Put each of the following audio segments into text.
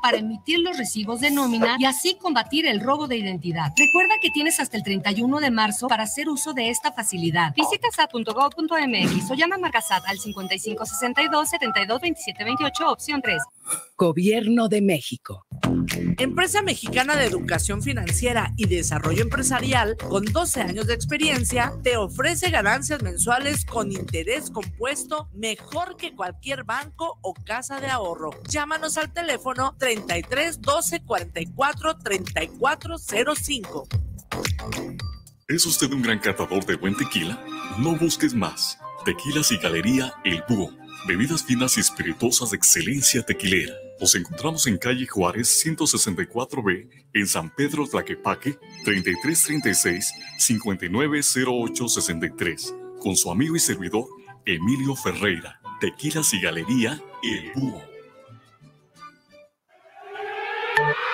para emitir los recibos de nómina y así combatir el robo de identidad. Recuerda que tienes hasta el 31 de marzo para hacer uso de esta facilidad. Visita sat.gov.mx o llama a Marcasat al 5562 72 opción 3. Gobierno de México. Empresa Mexicana de Educación Financiera y Desarrollo Empresarial, con 12 años de experiencia, te ofrece ganancias mensuales con interés compuesto mejor que cualquier banco o casa de ahorro. Llámanos al teléfono 33 12 44 34 ¿Es usted un gran catador de buen tequila? No busques más. Tequilas y Galería El Búho. Bebidas finas y espirituosas de excelencia tequilera. Nos encontramos en calle Juárez 164B, en San Pedro Tlaquepaque, 3336 63 con su amigo y servidor Emilio Ferreira. Tequilas y Galería El Búho.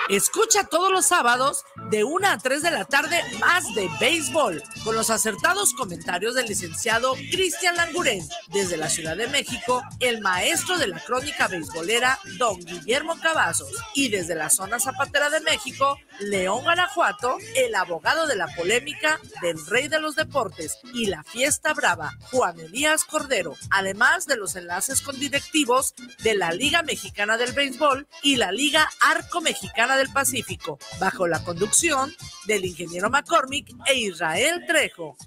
Escucha todos los sábados de 1 a 3 de la tarde más de béisbol con los acertados comentarios del licenciado Cristian Languren. Desde la Ciudad de México, el maestro de la crónica beisbolera Don Guillermo Cavazos. Y desde la zona zapatera de México, León Guanajuato, el abogado de la polémica del rey de los deportes y la fiesta brava, Juan Elías Cordero. Además de los enlaces con directivos de la Liga Mexicana del Béisbol y la Liga Arco Mexicana del Pacífico, bajo la conducción del ingeniero McCormick e Israel Trejo.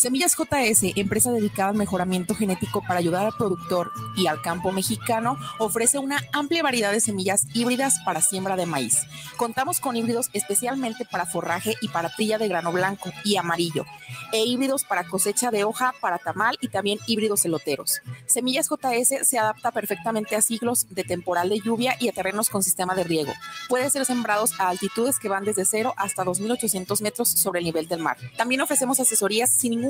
Semillas JS, empresa dedicada al mejoramiento genético para ayudar al productor y al campo mexicano, ofrece una amplia variedad de semillas híbridas para siembra de maíz. Contamos con híbridos especialmente para forraje y para trilla de grano blanco y amarillo, e híbridos para cosecha de hoja, para tamal y también híbridos eloteros. Semillas JS se adapta perfectamente a siglos de temporal de lluvia y a terrenos con sistema de riego. Puede ser sembrados a altitudes que van desde 0 hasta 2.800 metros sobre el nivel del mar. También ofrecemos asesorías sin ningún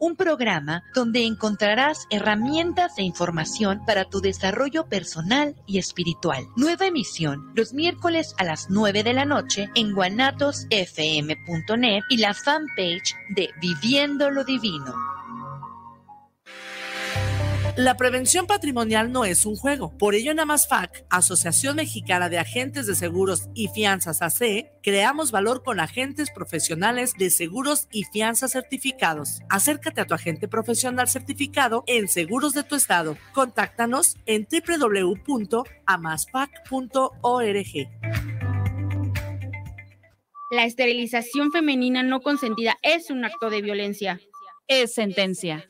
un programa donde encontrarás herramientas e información para tu desarrollo personal y espiritual. Nueva emisión los miércoles a las 9 de la noche en guanatosfm.net y la fanpage de Viviendo lo Divino. La prevención patrimonial no es un juego. Por ello, en AMASFAC, Asociación Mexicana de Agentes de Seguros y Fianzas AC, creamos valor con agentes profesionales de seguros y fianzas certificados. Acércate a tu agente profesional certificado en Seguros de tu Estado. Contáctanos en www.amasfac.org. La esterilización femenina no consentida es un acto de violencia. Es sentencia.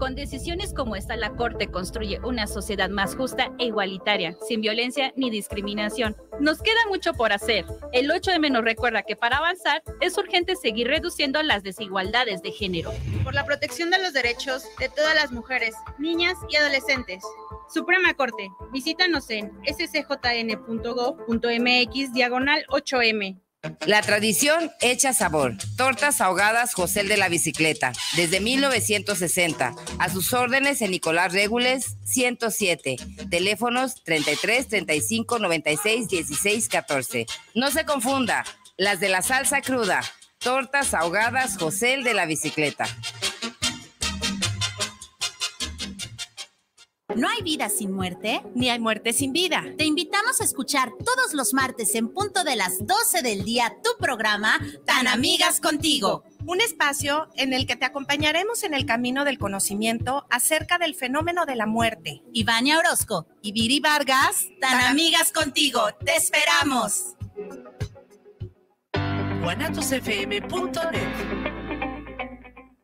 Con decisiones como esta, la Corte construye una sociedad más justa e igualitaria, sin violencia ni discriminación. Nos queda mucho por hacer. El 8M nos recuerda que para avanzar es urgente seguir reduciendo las desigualdades de género. Por la protección de los derechos de todas las mujeres, niñas y adolescentes. Suprema Corte, visítanos en scjn.gov.mx diagonal 8M. La tradición hecha sabor. Tortas ahogadas José de la Bicicleta, desde 1960. A sus órdenes en Nicolás Régules 107. Teléfonos 33 35 96 16 14. No se confunda, las de la salsa cruda. Tortas ahogadas José de la Bicicleta. No hay vida sin muerte, ni hay muerte sin vida. Te invitamos a escuchar todos los martes en punto de las 12 del día tu programa Tan Amigas Contigo. Un espacio en el que te acompañaremos en el camino del conocimiento acerca del fenómeno de la muerte. Ivania Orozco y Viri Vargas, Tan, Amigas Contigo, te esperamos. GuanatosFM.net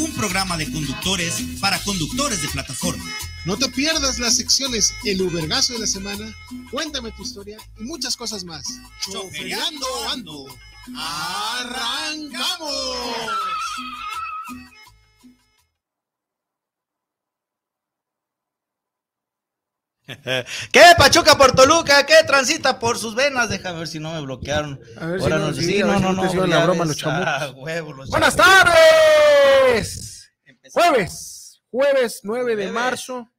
un programa de conductores para conductores de plataforma. No te pierdas las secciones El Ubergazo de la Semana, Cuéntame tu historia y muchas cosas más. Chofreando. ¡Arrancamos! ¿Qué Pachuca por Toluca? ¿Qué transita por sus venas? Déjame ver si no me bloquearon. A no, no, ah, Buenas tardes. Jueves, jueves 9 de marzo.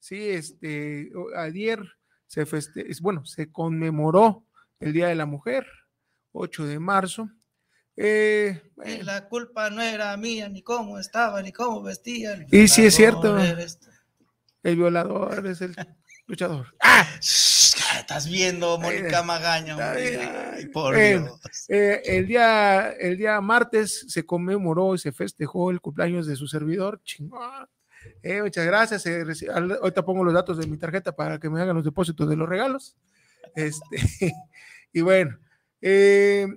Sí, este, ayer se feste... bueno, se conmemoró el Día de la Mujer, 8 de marzo. Eh, la culpa no era mía, ni cómo estaba, ni cómo vestía. y sí es cierto. El violador es el escuchador. ¡Ah! Estás viendo, Mónica Magaño. por eh, eh, el, día, el día martes se conmemoró y se festejó el cumpleaños de su servidor. Eh, muchas gracias. Eh, ahorita pongo los datos de mi tarjeta para que me hagan los depósitos de los regalos. Este, y bueno, ¿qué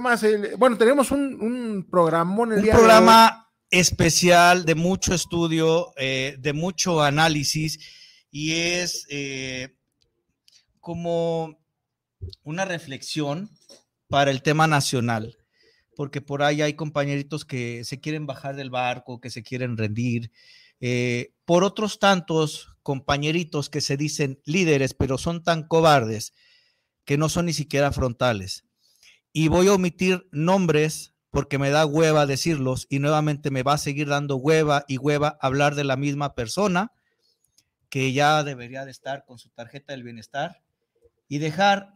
más? Bueno, tenemos un, un programón el un programa especial de mucho estudio, de mucho análisis y es eh, como una reflexión para el tema nacional, porque por ahí hay compañeritos que se quieren bajar del barco, que se quieren rendir, eh, por otros tantos compañeritos que se dicen líderes, pero son tan cobardes que no son ni siquiera frontales. Y voy a omitir nombres porque me da hueva decirlos y nuevamente me va a seguir dando hueva y hueva hablar de la misma persona que ya debería de estar con su tarjeta del bienestar y dejar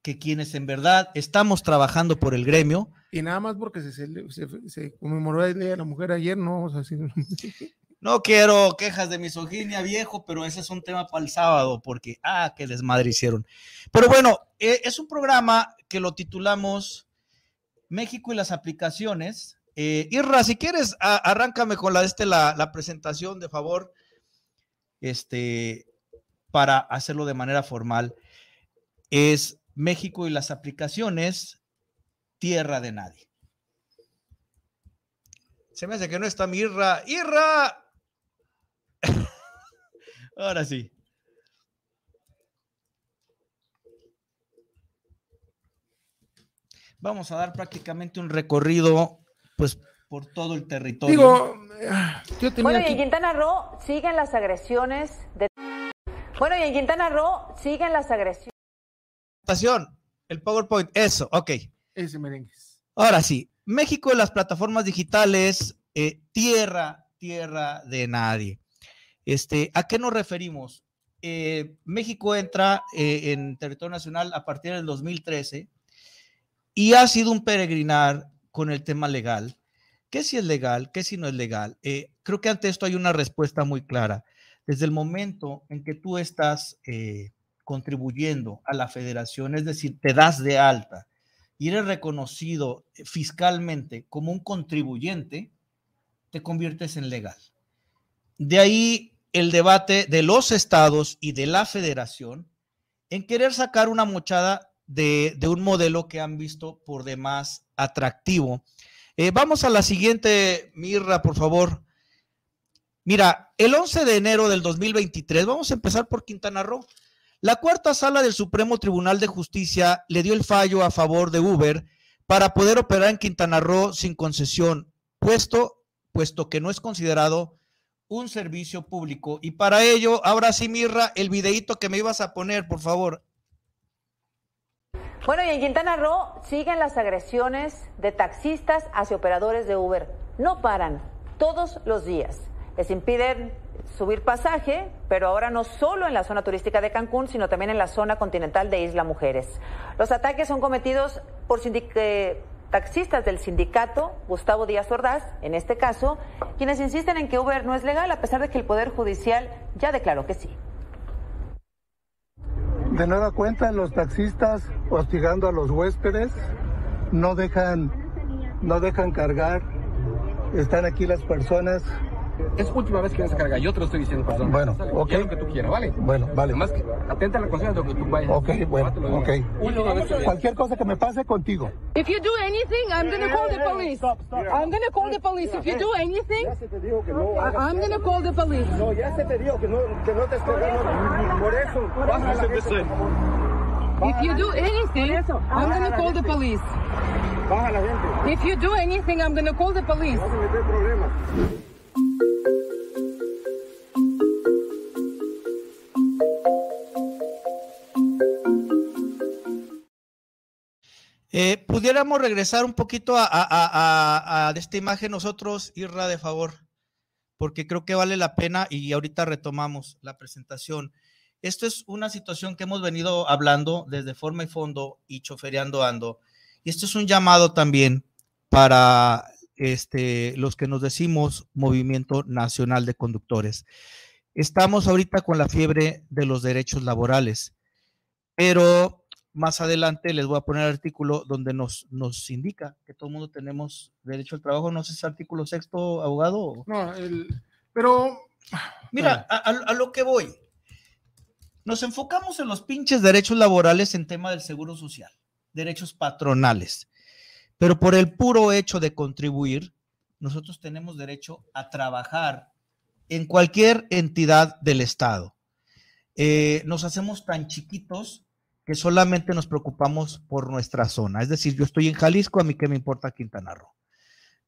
que quienes en verdad estamos trabajando por el gremio. Y nada más porque se, conmemoró el Día de la Mujer ayer, no vamos a No quiero quejas de misoginia, viejo, pero ese es un tema para el sábado, porque, ah, qué desmadre hicieron. Pero bueno, e, es un programa que lo titulamos México y las aplicaciones. Eh, Irra, si quieres, arráncame con la, este, la presentación, de favor este, para hacerlo de manera formal, es México y las aplicaciones, tierra de nadie. Se me hace que no está mi Irra. ¡Irra! Ahora sí. Vamos a dar prácticamente un recorrido, pues por todo el territorio. Ah, bueno, y en Quintana Roo siguen las agresiones de... Bueno, y en Quintana Roo siguen las agresiones. El PowerPoint, eso, ok. Ese Ahora sí, México, las plataformas digitales, eh, tierra, tierra de nadie. Este, ¿A qué nos referimos? Eh, México entra eh, en territorio nacional a partir del 2013 y ha sido un peregrinar con el tema legal ¿Qué si es legal? ¿Qué si no es legal? Eh, creo que ante esto hay una respuesta muy clara. Desde el momento en que tú estás eh, contribuyendo a la federación, es decir, te das de alta y eres reconocido eh, fiscalmente como un contribuyente, te conviertes en legal. De ahí el debate de los estados y de la federación en querer sacar una mochada de un modelo que han visto por demás atractivo eh, vamos a la siguiente, Mirra, por favor. Mira, el 11 de enero del 2023, vamos a empezar por Quintana Roo. La cuarta sala del Supremo Tribunal de Justicia le dio el fallo a favor de Uber para poder operar en Quintana Roo sin concesión, puesto, puesto que no es considerado un servicio público. Y para ello, ahora sí, Mirra, el videíto que me ibas a poner, por favor. Bueno, y en Quintana Roo siguen las agresiones de taxistas hacia operadores de Uber. No paran todos los días. Les impiden subir pasaje, pero ahora no solo en la zona turística de Cancún, sino también en la zona continental de Isla Mujeres. Los ataques son cometidos por eh, taxistas del sindicato Gustavo Díaz Ordaz, en este caso, quienes insisten en que Uber no es legal a pesar de que el Poder Judicial ya declaró que sí. De nueva cuenta, los taxistas hostigando a los huéspedes, no dejan, no dejan cargar. Están aquí las personas es última vez que vas a cargar. Yo te lo estoy diciendo, perdón. Bueno, ¿sale? ok. lo que tú quieras, ¿vale? Bueno, vale. Más que atenta a la conciencia de lo que tú vayas. Ok, bueno, ok. Cualquier cosa que me pase contigo. If you do anything, I'm going to call the police. Stop, stop. I'm going to call the police. If you do anything, I'm going to call the police. No, ya se te dijo que no, que no te estoy dando. Por eso, pásale de ser. If you do anything, I'm going to call the police. Baja la gente. If you do anything, I'm going to call the police. No vas a meter problemas. pudiéramos regresar un poquito a, esta imagen nosotros, Irla, de favor, porque creo que vale la pena y ahorita retomamos la presentación. Esto es una situación que hemos venido hablando desde forma y fondo y chofereando ando. Y esto es un llamado también para este, los que nos decimos Movimiento Nacional de Conductores. Estamos ahorita con la fiebre de los derechos laborales, pero más adelante les voy a poner el artículo donde nos, nos indica que todo el mundo tenemos derecho al trabajo. No sé si es artículo sexto, abogado. No, pero... Mira, a, lo que voy. Nos enfocamos en los pinches derechos laborales en tema del seguro social, derechos patronales. Pero por el puro hecho de contribuir, nosotros tenemos derecho a trabajar en cualquier entidad del Estado. Eh, nos hacemos tan chiquitos solamente nos preocupamos por nuestra zona. Es decir, yo estoy en Jalisco, a mí qué me importa Quintana Roo.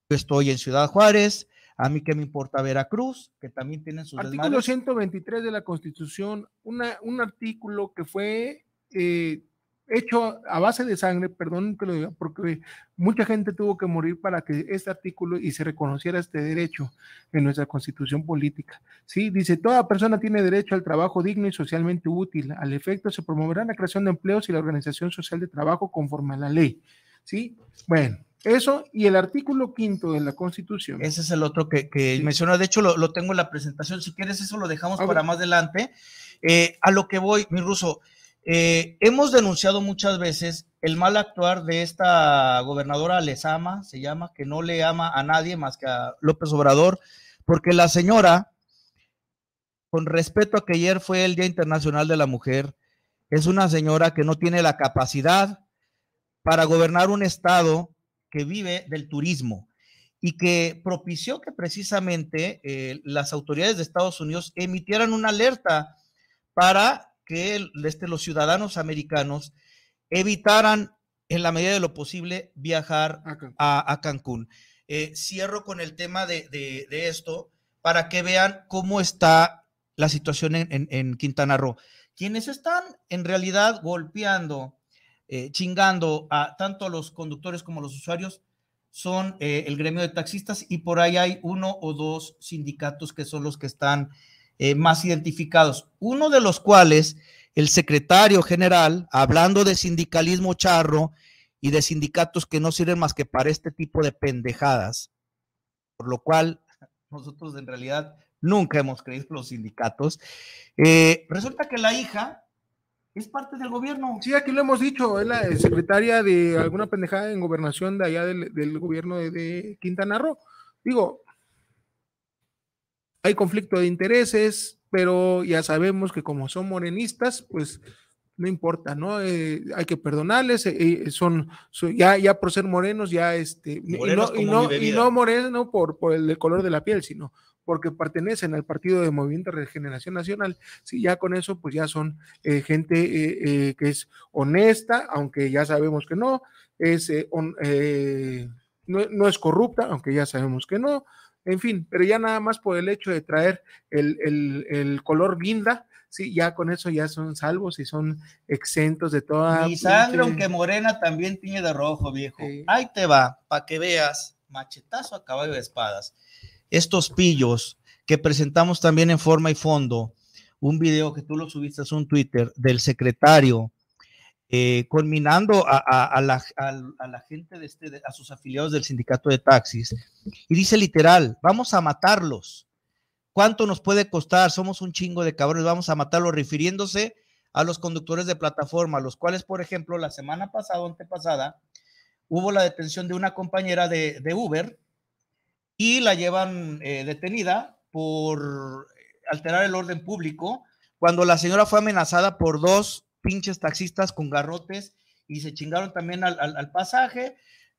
Yo estoy en Ciudad Juárez, a mí qué me importa Veracruz, que también tienen sus Artículo 123 de la Constitución, una, un artículo que fue eh, hecho a base de sangre, perdón que lo diga, porque mucha gente tuvo que morir para que este artículo y se reconociera este derecho en nuestra constitución política. Sí, dice, toda persona tiene derecho al trabajo digno y socialmente útil. Al efecto, se promoverá la creación de empleos y la organización social de trabajo conforme a la ley. Sí, bueno. Eso y el artículo quinto de la Constitución. Ese es el otro que, mencionó. De hecho, lo, tengo en la presentación. Si quieres, eso lo dejamos ah, para más adelante. Eh, a lo que voy, mi ruso, eh, hemos denunciado muchas veces el mal actuar de esta gobernadora Lezama, se llama, que no le ama a nadie más que a López Obrador, porque la señora, con respeto a que ayer fue el Día Internacional de la Mujer, es una señora que no tiene la capacidad para gobernar un estado que vive del turismo y que propició que precisamente eh, las autoridades de Estados Unidos emitieran una alerta para que este, los ciudadanos americanos evitaran en la medida de lo posible viajar a, Cancún. Eh, cierro con el tema de, esto para que vean cómo está la situación en, Quintana Roo. Quienes están en realidad golpeando, eh, chingando a tanto los conductores como los usuarios son eh, el gremio de taxistas y por ahí hay uno o dos sindicatos que son los que están eh, más identificados, uno de los cuales el secretario general, hablando de sindicalismo charro y de sindicatos que no sirven más que para este tipo de pendejadas, por lo cual nosotros en realidad nunca hemos creído los sindicatos, eh, resulta que la hija es parte del gobierno. Sí, aquí lo hemos dicho, es la secretaria de alguna pendejada en gobernación de allá del, gobierno de, de, Quintana Roo. Digo, hay conflicto de intereses, pero ya sabemos que como son morenistas, pues no importa, ¿no? Eh, hay que perdonarles, eh, eh, son, ya, ya por ser morenos, ya este, y no, y no, moreno por, por el color de la piel, sino porque pertenecen al partido de Movimiento de Regeneración Nacional. si ya con eso, pues ya son gente que es honesta, aunque ya sabemos que no, es, no, no, es corrupta, aunque ya sabemos que no, en fin, pero ya nada más por el hecho de traer el, color guinda, sí, ya con eso ya son salvos y son exentos de toda. Y sangre, aunque morena, también tiene de rojo, viejo. Ahí te va, para que veas, machetazo a caballo de espadas. Estos pillos que presentamos también en forma y fondo, un video que tú lo subiste a un Twitter del secretario eh, a, la, gente, de este, a sus afiliados del sindicato de taxis, y dice literal, vamos a matarlos. ¿Cuánto nos puede costar? Somos un chingo de cabrones, vamos a matarlos, refiriéndose a los conductores de plataforma, los cuales, por ejemplo, la semana pasada, antepasada, hubo la detención de una compañera de, Uber y la llevan eh, detenida por alterar el orden público cuando la señora fue amenazada por dos pinches taxistas con garrotes y se chingaron también al, pasaje,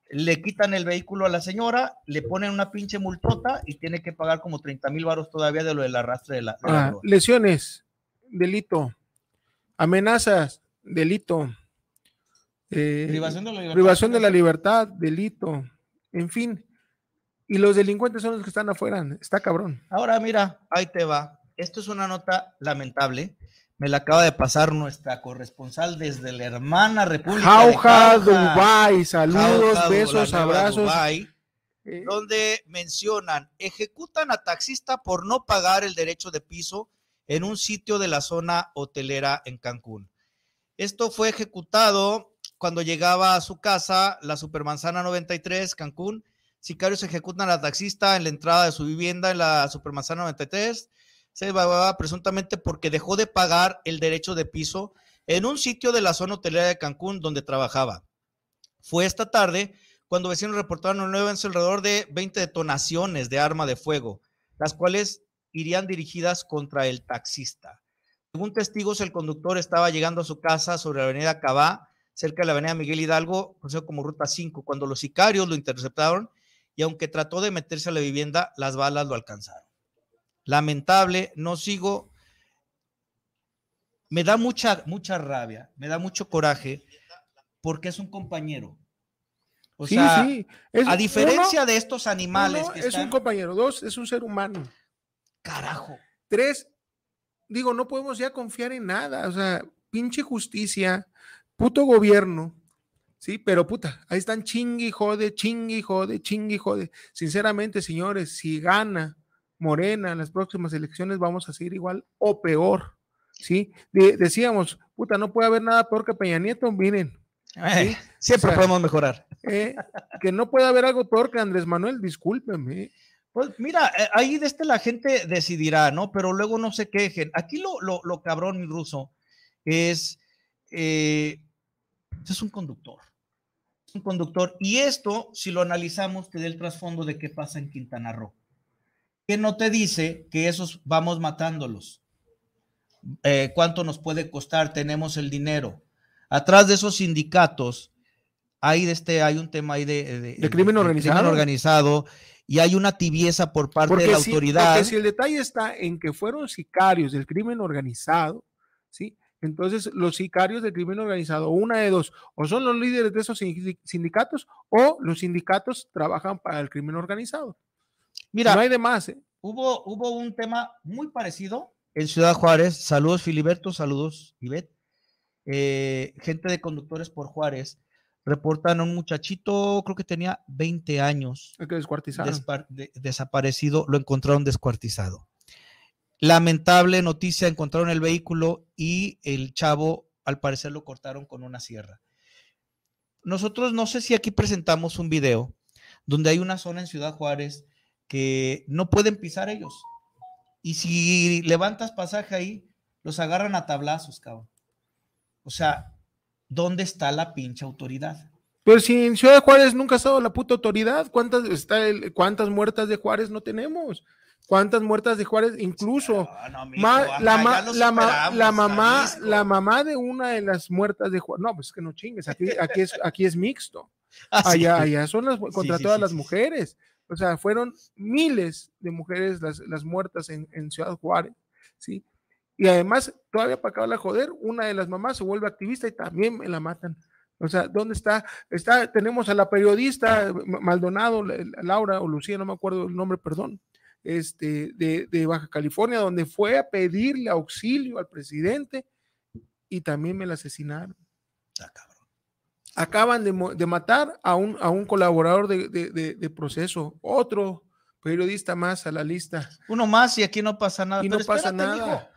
le quitan el vehículo a la señora, le ponen una pinche multota y tiene que pagar como 30 mil varos todavía de lo del arrastre de la... Ah, lesiones, delito, amenazas, delito. Eh, privación de la libertad, delito, en fin. Y los delincuentes son los que están afuera, está cabrón. Ahora mira, ahí te va. Esto es una nota lamentable me la acaba de pasar nuestra corresponsal desde la hermana República Jauja, Saludos, besos, abrazos. Eh. Donde mencionan, ejecutan a taxista por no pagar el derecho de piso en un sitio de la zona hotelera en Cancún. Esto fue ejecutado cuando llegaba a su casa, la Supermanzana 93, Cancún. Sicarios ejecutan a la taxista en la entrada de su vivienda en la Supermanzana 93 se evaluaba presuntamente porque dejó de pagar el derecho de piso en un sitio de la zona hotelera de Cancún donde trabajaba. Fue esta tarde cuando vecinos reportaron un nuevo alrededor de 20 detonaciones de arma de fuego, las cuales irían dirigidas contra el taxista. Según testigos, el conductor estaba llegando a su casa sobre la avenida Cabá, cerca de la avenida Miguel Hidalgo, conocido como Ruta 5, cuando los sicarios lo interceptaron y aunque trató de meterse a la vivienda, las balas lo alcanzaron lamentable, no sigo. Me da mucha, mucha rabia, me da mucho coraje, porque es un compañero. O a diferencia de estos animales. es un compañero. Dos, es un ser humano. Carajo. Tres, digo, no podemos ya confiar en nada. O sea, pinche justicia, puto gobierno. Sí, pero puta, ahí están chingui jode, chingui jode, chingui jode. Sinceramente, señores, si gana Morena en las próximas elecciones vamos a seguir igual o peor. ¿sí? decíamos, puta, no puede haber nada peor que Peña Nieto, miren. Eh, siempre podemos mejorar. Eh, que no puede haber algo peor que Andrés Manuel, discúlpeme. ¿eh? Pues mira, ahí de este la gente decidirá, ¿no? Pero luego no se quejen. Aquí lo, lo, cabrón y ruso es, pues es un conductor. Es un conductor. Y esto, si lo analizamos, te da el trasfondo de qué pasa en Quintana Roo qué no te dice que esos vamos matándolos? Eh, ¿Cuánto nos puede costar? Tenemos el dinero. Atrás de esos sindicatos hay, este, hay un tema ahí de, de, crimen, organizado? y hay una tibieza por parte de la autoridad. Porque si el detalle está en que fueron sicarios del crimen organizado, ¿sí? Entonces, los sicarios del crimen organizado, una de dos, o son los líderes de esos sindicatos o los sindicatos trabajan para el crimen organizado. Mira, no hay de más. ¿eh? Hubo, hubo un tema muy parecido en Ciudad Juárez. Saludos, Filiberto. Saludos, Ivette. Eh, gente de conductores por Juárez reportan a un muchachito, creo que tenía 20 años. Que desaparecido, lo encontraron descuartizado. Lamentable noticia, encontraron el vehículo y el chavo, al parecer, lo cortaron con una sierra. Nosotros no sé si aquí presentamos un video donde hay una zona en Ciudad Juárez que no pueden pisar ellos. Y si levantas pasaje ahí, los agarran a tablazos, cabrón. O sea, ¿dónde está la pinche autoridad? Pero si en Ciudad de Juárez nunca ha estado la puta autoridad, ¿cuántas, está cuántas muertas de Juárez no tenemos? ¿Cuántas muertas de Juárez? Incluso la, mamá, la mamá de una de las muertas de Juárez. No, pues que no chingues, aquí, es, mixto. Ah, allá, son las contra todas las mujeres. O sea, fueron miles de mujeres las, muertas en, Ciudad Juárez, ¿sí? Y además, todavía para la joder, una de las mamás se vuelve activista y también me la matan. O sea, ¿dónde está? está tenemos a la periodista Maldonado, Laura o Lucía, no me acuerdo el nombre, perdón, este, de, Baja California, donde fue a pedirle auxilio al presidente y también me la asesinaron. Ah, acaban de, matar a un, a un colaborador de, proceso, otro periodista más a la lista. Uno más y aquí no pasa nada. Y no pasa nada.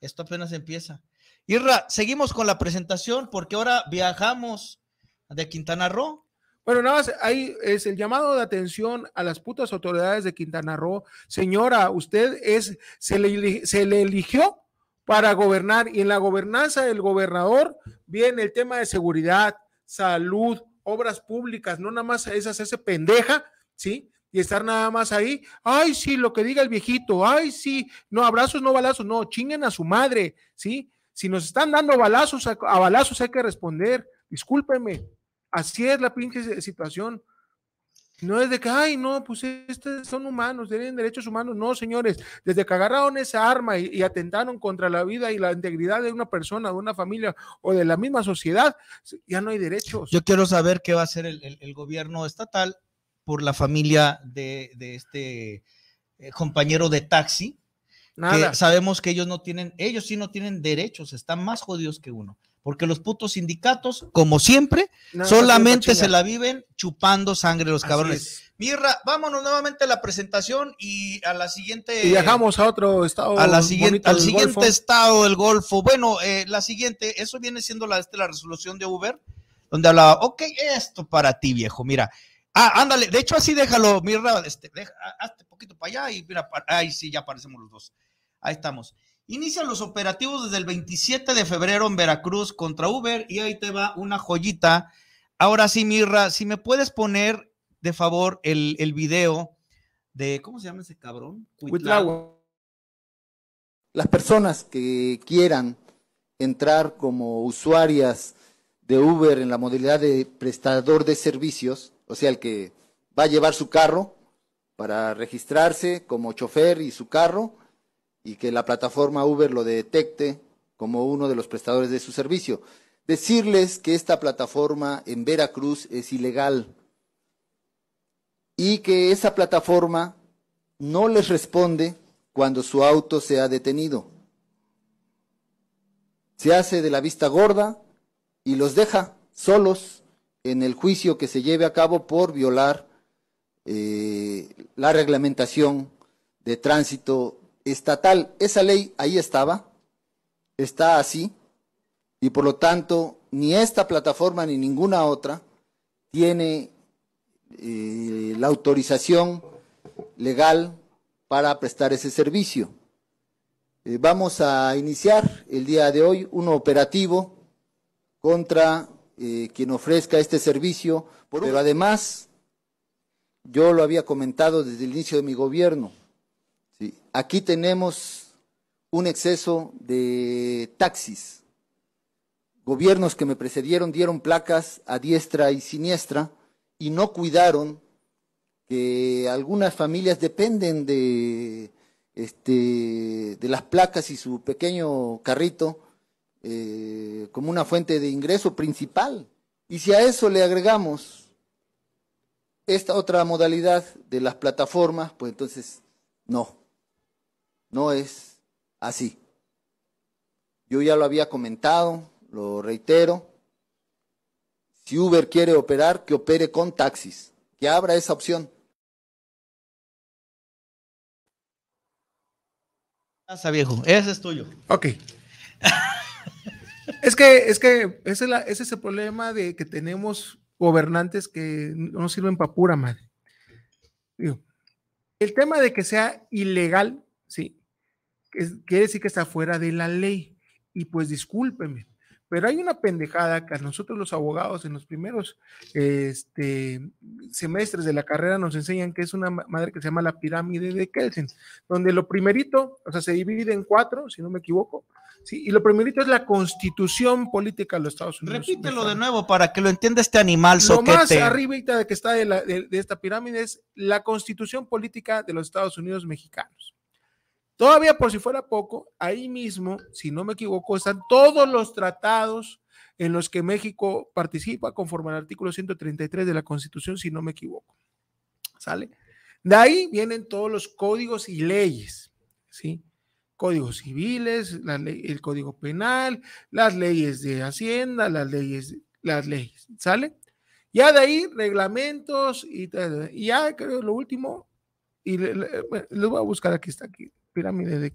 Esto apenas empieza. Irra, seguimos con la presentación porque ahora viajamos de Quintana Roo. Bueno, nada más, ahí es el llamado de atención a las putas autoridades de Quintana Roo. Señora, usted es, se le, se le eligió para gobernar y en la gobernanza del gobernador viene el tema de seguridad, salud, obras públicas, no nada más es hacerse pendeja, ¿sí? Y estar nada más ahí, ay, sí, lo que diga el viejito, ay, sí, no, abrazos, no balazos, no, chinguen a su madre, ¿sí? Si nos están dando balazos, a, a balazos hay que responder, discúlpeme, así es la pinche situación, no es de que, ay, no, pues estos son humanos, tienen derechos humanos. No, señores, desde que agarraron esa arma y, atentaron contra la vida y la integridad de una persona, de una familia o de la misma sociedad, ya no hay derechos. Yo quiero saber qué va a hacer el, gobierno estatal por la familia de, este eh, compañero de taxi. Nada. sabemos que ellos no tienen, ellos sí no tienen derechos, están más jodidos que uno porque los putos sindicatos, como siempre, solamente se la viven chupando sangre los cabrones. Mirra, vámonos nuevamente a la presentación y a la siguiente. Y viajamos a otro estado. A la siguiente, al siguiente estado del Golfo. Bueno, eh, la siguiente, eso viene siendo la, este, la resolución de Uber, donde hablaba, ok, esto para ti, viejo, mira. Ah, ándale, de hecho así déjalo, Mirra, este, deja, hazte poquito para allá y mira, ahí sí, ya aparecemos los dos. Ahí estamos. Inician los operativos desde el 27 de febrero en Veracruz contra Uber y ahí te va una joyita. Ahora sí, Mirra, si me puedes poner de favor el, video de, ¿cómo se llama ese cabrón? Las personas que quieran entrar como usuarias de Uber en la modalidad de prestador de servicios, o sea, el que va a llevar su carro para registrarse como chofer y su carro, y que la plataforma Uber lo detecte como uno de los prestadores de su servicio. Decirles que esta plataforma en Veracruz es ilegal y que esa plataforma no les responde cuando su auto se ha detenido. Se hace de la vista gorda y los deja solos en el juicio que se lleve a cabo por violar eh, la reglamentación de tránsito estatal. Esa ley ahí estaba, está así, y por lo tanto ni esta plataforma ni ninguna otra tiene eh, la autorización legal para prestar ese servicio. Eh, vamos a iniciar el día de hoy un operativo contra eh, quien ofrezca este servicio, pero además, yo lo había comentado desde el inicio de mi gobierno, Aquí tenemos un exceso de taxis. Gobiernos que me precedieron dieron placas a diestra y siniestra y no cuidaron que algunas familias dependen de, este, de las placas y su pequeño carrito eh, como una fuente de ingreso principal. Y si a eso le agregamos esta otra modalidad de las plataformas, pues entonces no. No es así. Yo ya lo había comentado, lo reitero. Si Uber quiere operar, que opere con taxis, que abra esa opción. Pasa, viejo, ese es tuyo. Ok. es que, es que ese es, ese el problema de que tenemos gobernantes que no sirven para pura madre. el tema de que sea ilegal, sí, quiere decir que está fuera de la ley. Y pues discúlpeme, pero hay una pendejada que a nosotros los abogados en los primeros este, semestres de la carrera nos enseñan que es una madre que se llama la pirámide de Kelsen, donde lo primerito, o sea, se divide en cuatro, si no me equivoco, ¿sí? y lo primerito es la constitución política de los Estados Unidos. Repítelo de nuevo para que lo entienda este animal Lo más arribita de que está de esta pirámide es la constitución política de los Estados Unidos mexicanos. Todavía por si fuera poco, ahí mismo, si no me equivoco, están todos los tratados en los que México participa conforme al artículo 133 de la Constitución, si no me equivoco. ¿Sale? De ahí vienen todos los códigos y leyes, ¿sí? Códigos civiles, el código penal, las leyes de Hacienda, las leyes, las leyes, ¿sale? Ya de ahí reglamentos y, y ya creo lo último, y lo voy a buscar aquí, está aquí pirámide de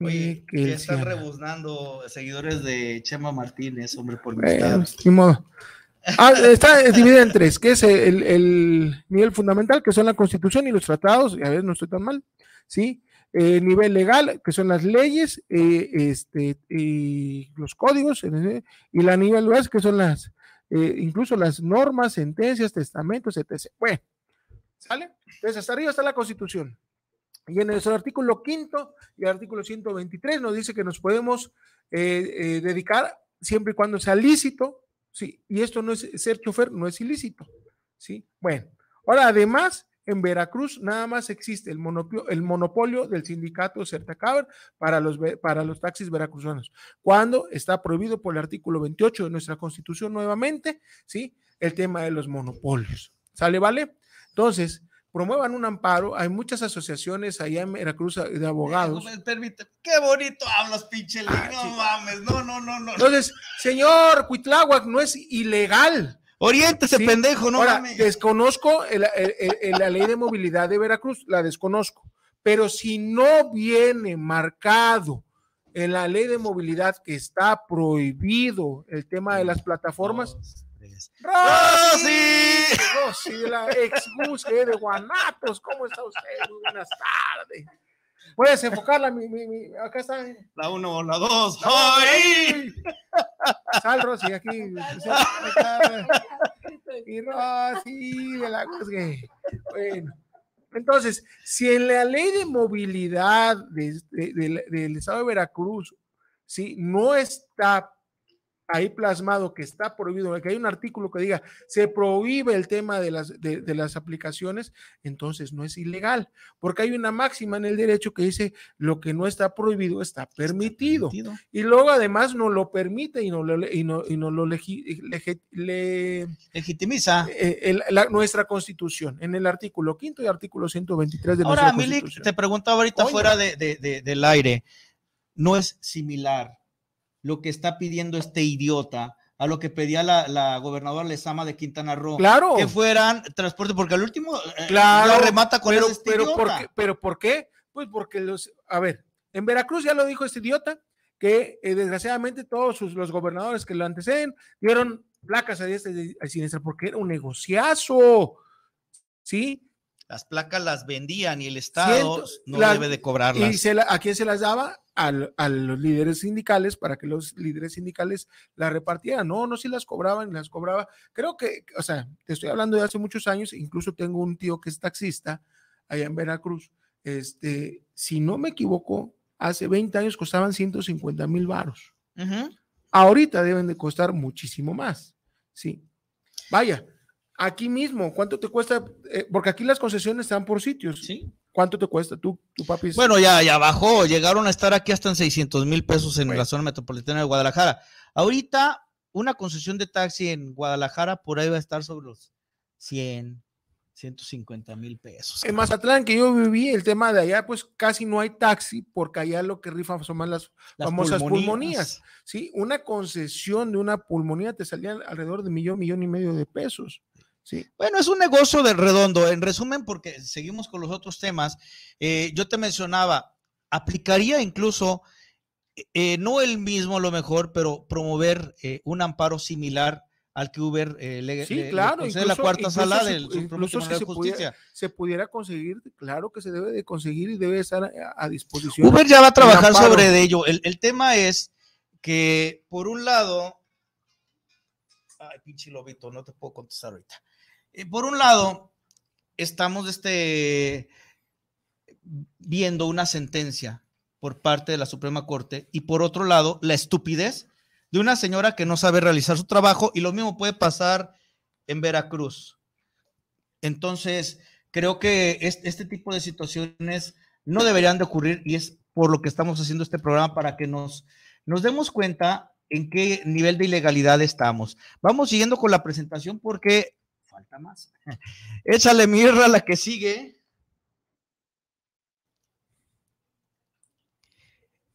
Oye, que, están rebuznando seguidores de Chema Martínez, hombre, por mi pues, ah, está dividido dividida en tres, que es el, nivel fundamental, que son la constitución y los tratados, y a ver, no estoy tan mal, ¿sí? Eh, nivel legal, que son las leyes eh, este, y los códigos, y la nivel legal, que son las, eh, incluso las normas, sentencias, testamentos, etc. Bueno, ¿sale? Entonces, hasta arriba está la constitución. Y en el artículo quinto y el artículo 123 nos dice que nos podemos eh, eh, dedicar siempre y cuando sea lícito, ¿sí? Y esto no es ser chofer, no es ilícito, ¿sí? Bueno, ahora además, en Veracruz nada más existe el monopolio, del sindicato Certacaber para los, para los taxis veracruzanos, cuando está prohibido por el artículo 28 de nuestra constitución nuevamente, ¿sí? El tema de los monopolios. ¿Sale, vale? Entonces, promuevan un amparo. Hay muchas asociaciones allá en Veracruz de eh, abogados. qué bonito hablas, pinche ah, no mames, no, no, no, no. Entonces, señor Cuitláhuac, no es ilegal. Oriéntese, ese pendejo, no Ahora, mames. Desconozco la ley de movilidad de Veracruz, la desconozco. Pero si no viene marcado en la ley de movilidad que está prohibido el tema de las plataformas, ¡Rosy! Rosy, la ex de Guanatos. ¿Cómo está usted? Muy buenas tardes. Puedes enfocarla, mi, mi, mi, acá está. La uno, la dos. ¡Ay! Sal, Rosy, aquí. Y Rosy, de la Bueno. Entonces, si en la ley de movilidad del estado de Veracruz, si no está ahí plasmado que está prohibido, que hay un artículo que diga se prohíbe el tema de las, de, las aplicaciones, entonces no es ilegal, porque hay una máxima en el derecho que dice lo que no está prohibido está permitido. Y luego además no lo permite y no lo, y no, lo legitimiza e, nuestra constitución en el artículo quinto y artículo 123 de Ahora, Te preguntaba ahorita fuera de, del aire, no es similar lo que está pidiendo este idiota a lo que pedía la, gobernadora Lezama de Quintana Roo. Claro. Que fueran transporte, porque al último eh, eh, lo remata con el este pero, ¿por qué, pero ¿por qué? Pues porque los, a ver, en Veracruz ya lo dijo este idiota, que eh, desgraciadamente todos sus, los gobernadores que lo anteceden dieron placas a diestra y porque era un negociazo. ¿Sí? las placas las vendían y el Estado no debe de cobrarlas. ¿Y a quién se las daba? a los líderes sindicales para que los líderes sindicales las repartieran. No, no si las cobraban, las cobraba. Creo que, o sea, te estoy hablando de hace muchos años, incluso tengo un tío que es taxista allá en Veracruz. Este, si no me equivoco, hace 20 años costaban 150 mil varos. Ahorita deben de costar muchísimo más. Sí. Vaya, Aquí mismo, ¿cuánto te cuesta? Eh, porque aquí las concesiones están por sitios. Sí. ¿Cuánto te cuesta tú, tu papi? Bueno, ya, ya bajó. Llegaron a estar aquí hasta en 600 mil pesos en la zona metropolitana de Guadalajara. Ahorita, una concesión de taxi en Guadalajara por ahí va a estar sobre los 100, 150 mil pesos. En Mazatlán, que yo viví, el tema de allá, pues casi no hay taxi, porque allá lo que rifan son más las, famosas pulmonías. ¿sí? Una concesión de una pulmonía te salía alrededor de millón, millón y medio de pesos. Bueno, es un negocio de redondo. En resumen, porque seguimos con los otros temas, eh, yo te mencionaba, aplicaría incluso, eh, eh, no el mismo lo mejor, pero promover un amparo similar al que Uber le, sí, la cuarta sala del incluso de se, pudiera, se, pudiera, conseguir, claro que se debe de conseguir y debe estar a, disposición. Uber ya va a trabajar sobre ello. El, el tema es que, por un lado, ay, pinche lobito, no te puedo contestar ahorita. Eh, por un lado, estamos este, viendo una sentencia por parte de la Suprema Corte y por otro lado, la estupidez de una señora que no sabe realizar su trabajo y lo mismo puede pasar en Veracruz. Entonces, creo que este, tipo de situaciones no deberían de ocurrir y es por lo que estamos haciendo este programa para que nos, nos demos cuenta en qué nivel de ilegalidad estamos. Vamos siguiendo con la presentación porque falta más. Échale mirra a la que sigue.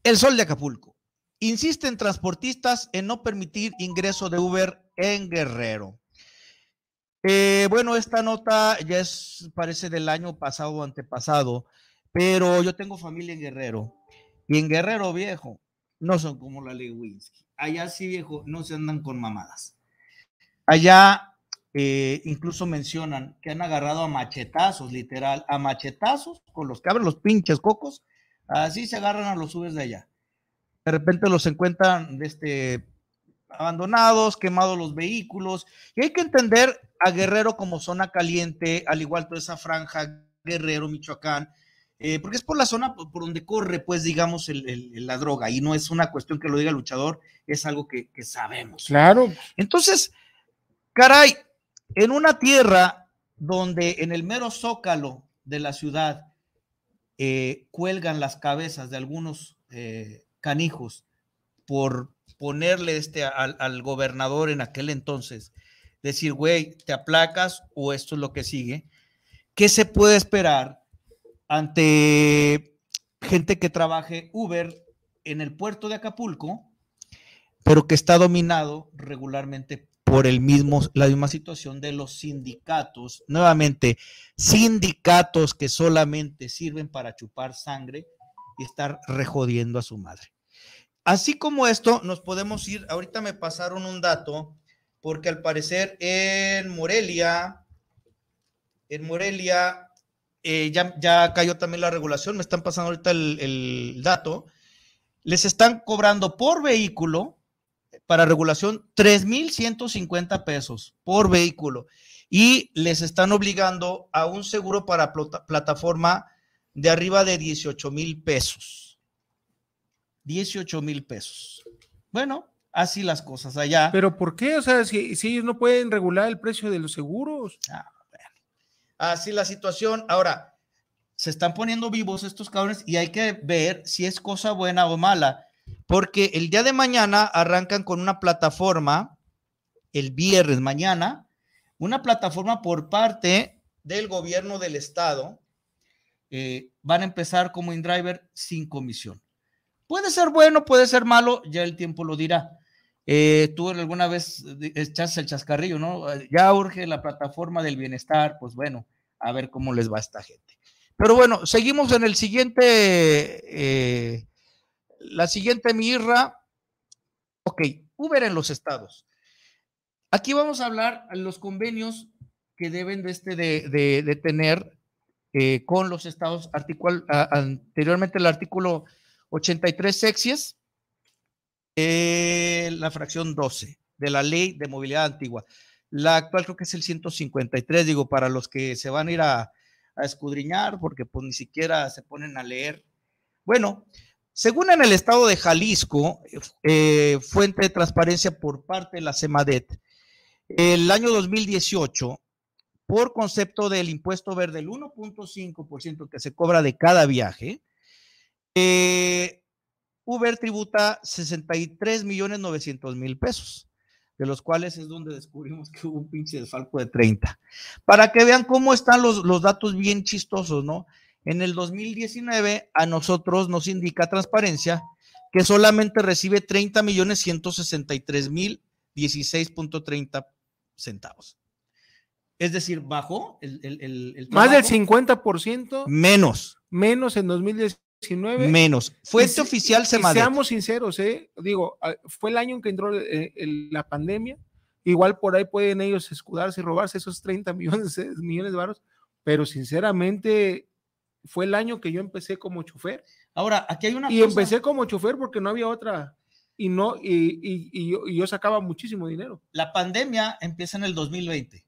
El sol de Acapulco. Insisten transportistas en no permitir ingreso de Uber en Guerrero. Eh, bueno, esta nota ya es, parece del año pasado o antepasado, pero yo tengo familia en Guerrero. Y en Guerrero, viejo, no son como la Lewinsky. Allá sí, viejo, no se andan con mamadas. Allá eh, incluso mencionan que han agarrado a machetazos, literal, a machetazos con los que abren los pinches cocos, así se agarran a los subes de allá. De repente los encuentran este, abandonados, quemados los vehículos, y hay que entender a Guerrero como zona caliente, al igual toda esa franja Guerrero, Michoacán, eh, porque es por la zona por donde corre, pues, digamos, la droga, y no es una cuestión que lo diga el luchador, es algo que, que sabemos. Claro. Entonces, caray, en una tierra donde en el mero zócalo de la ciudad eh, cuelgan las cabezas de algunos eh, canijos por ponerle este al, gobernador en aquel entonces, decir, güey, te aplacas o esto es lo que sigue, ¿qué se puede esperar ante gente que trabaje Uber en el puerto de Acapulco, pero que está dominado regularmente por el mismo, la misma situación de los sindicatos. Nuevamente, sindicatos que solamente sirven para chupar sangre y estar rejodiendo a su madre. Así como esto, nos podemos ir, ahorita me pasaron un dato, porque al parecer en Morelia, en Morelia eh, ya, ya, cayó también la regulación, me están pasando ahorita el, el dato, les están cobrando por vehículo para regulación 3.150 pesos por vehículo y les están obligando a un seguro para plataforma de arriba de 18 mil pesos. 18 mil pesos. Bueno, así las cosas allá. Pero ¿por qué? O sea, si, ellos no pueden regular el precio de los seguros. Ah, así la situación. Ahora, se están poniendo vivos estos cabrones y hay que ver si es cosa buena o mala porque el día de mañana arrancan con una plataforma, el viernes mañana, una plataforma por parte del gobierno del estado. Eh, van a empezar como InDriver sin comisión. Puede ser bueno, puede ser malo, ya el tiempo lo dirá. Eh, tú alguna vez echas el chascarrillo, ¿no? Ya urge la plataforma del bienestar, pues bueno, a ver cómo les va a esta gente. Pero bueno, seguimos en el siguiente eh, la siguiente, Mirra. Ok, Uber en los estados. Aquí vamos a hablar los convenios que deben de, este de, tener eh, con los estados. Artículo anteriormente el artículo 83 sexies, eh, la fracción 12 de la ley de movilidad antigua. La actual creo que es el 153, digo, para los que se van a ir a, a escudriñar porque pues ni siquiera se ponen a leer. Bueno, según en el estado de Jalisco, eh, fuente de transparencia por parte de la CEMADET, el año 2018, por concepto del impuesto verde, el 1.5% que se cobra de cada viaje, eh, Uber tributa 63 millones 900 mil pesos, de los cuales es donde descubrimos que hubo un pinche desfalco de 30. Para que vean cómo están los, los datos bien chistosos, ¿no? En el 2019 a nosotros nos indica transparencia que solamente recibe 30 millones 163 mil centavos. Es decir, bajo el... Más del 50%. Menos. Menos en 2019. Menos. fue este oficial se Seamos sinceros, eh, digo, ah, fue el año en que entró eh, la pandemia. Igual por ahí pueden ellos escudarse y robarse esos 30 millones, eh, millones de varos, pero sinceramente fue el año que yo empecé como chofer. Ahora, aquí hay una... Y empecé como chofer porque no había otra y no y, yo, sacaba muchísimo dinero. La pandemia empieza en el 2020.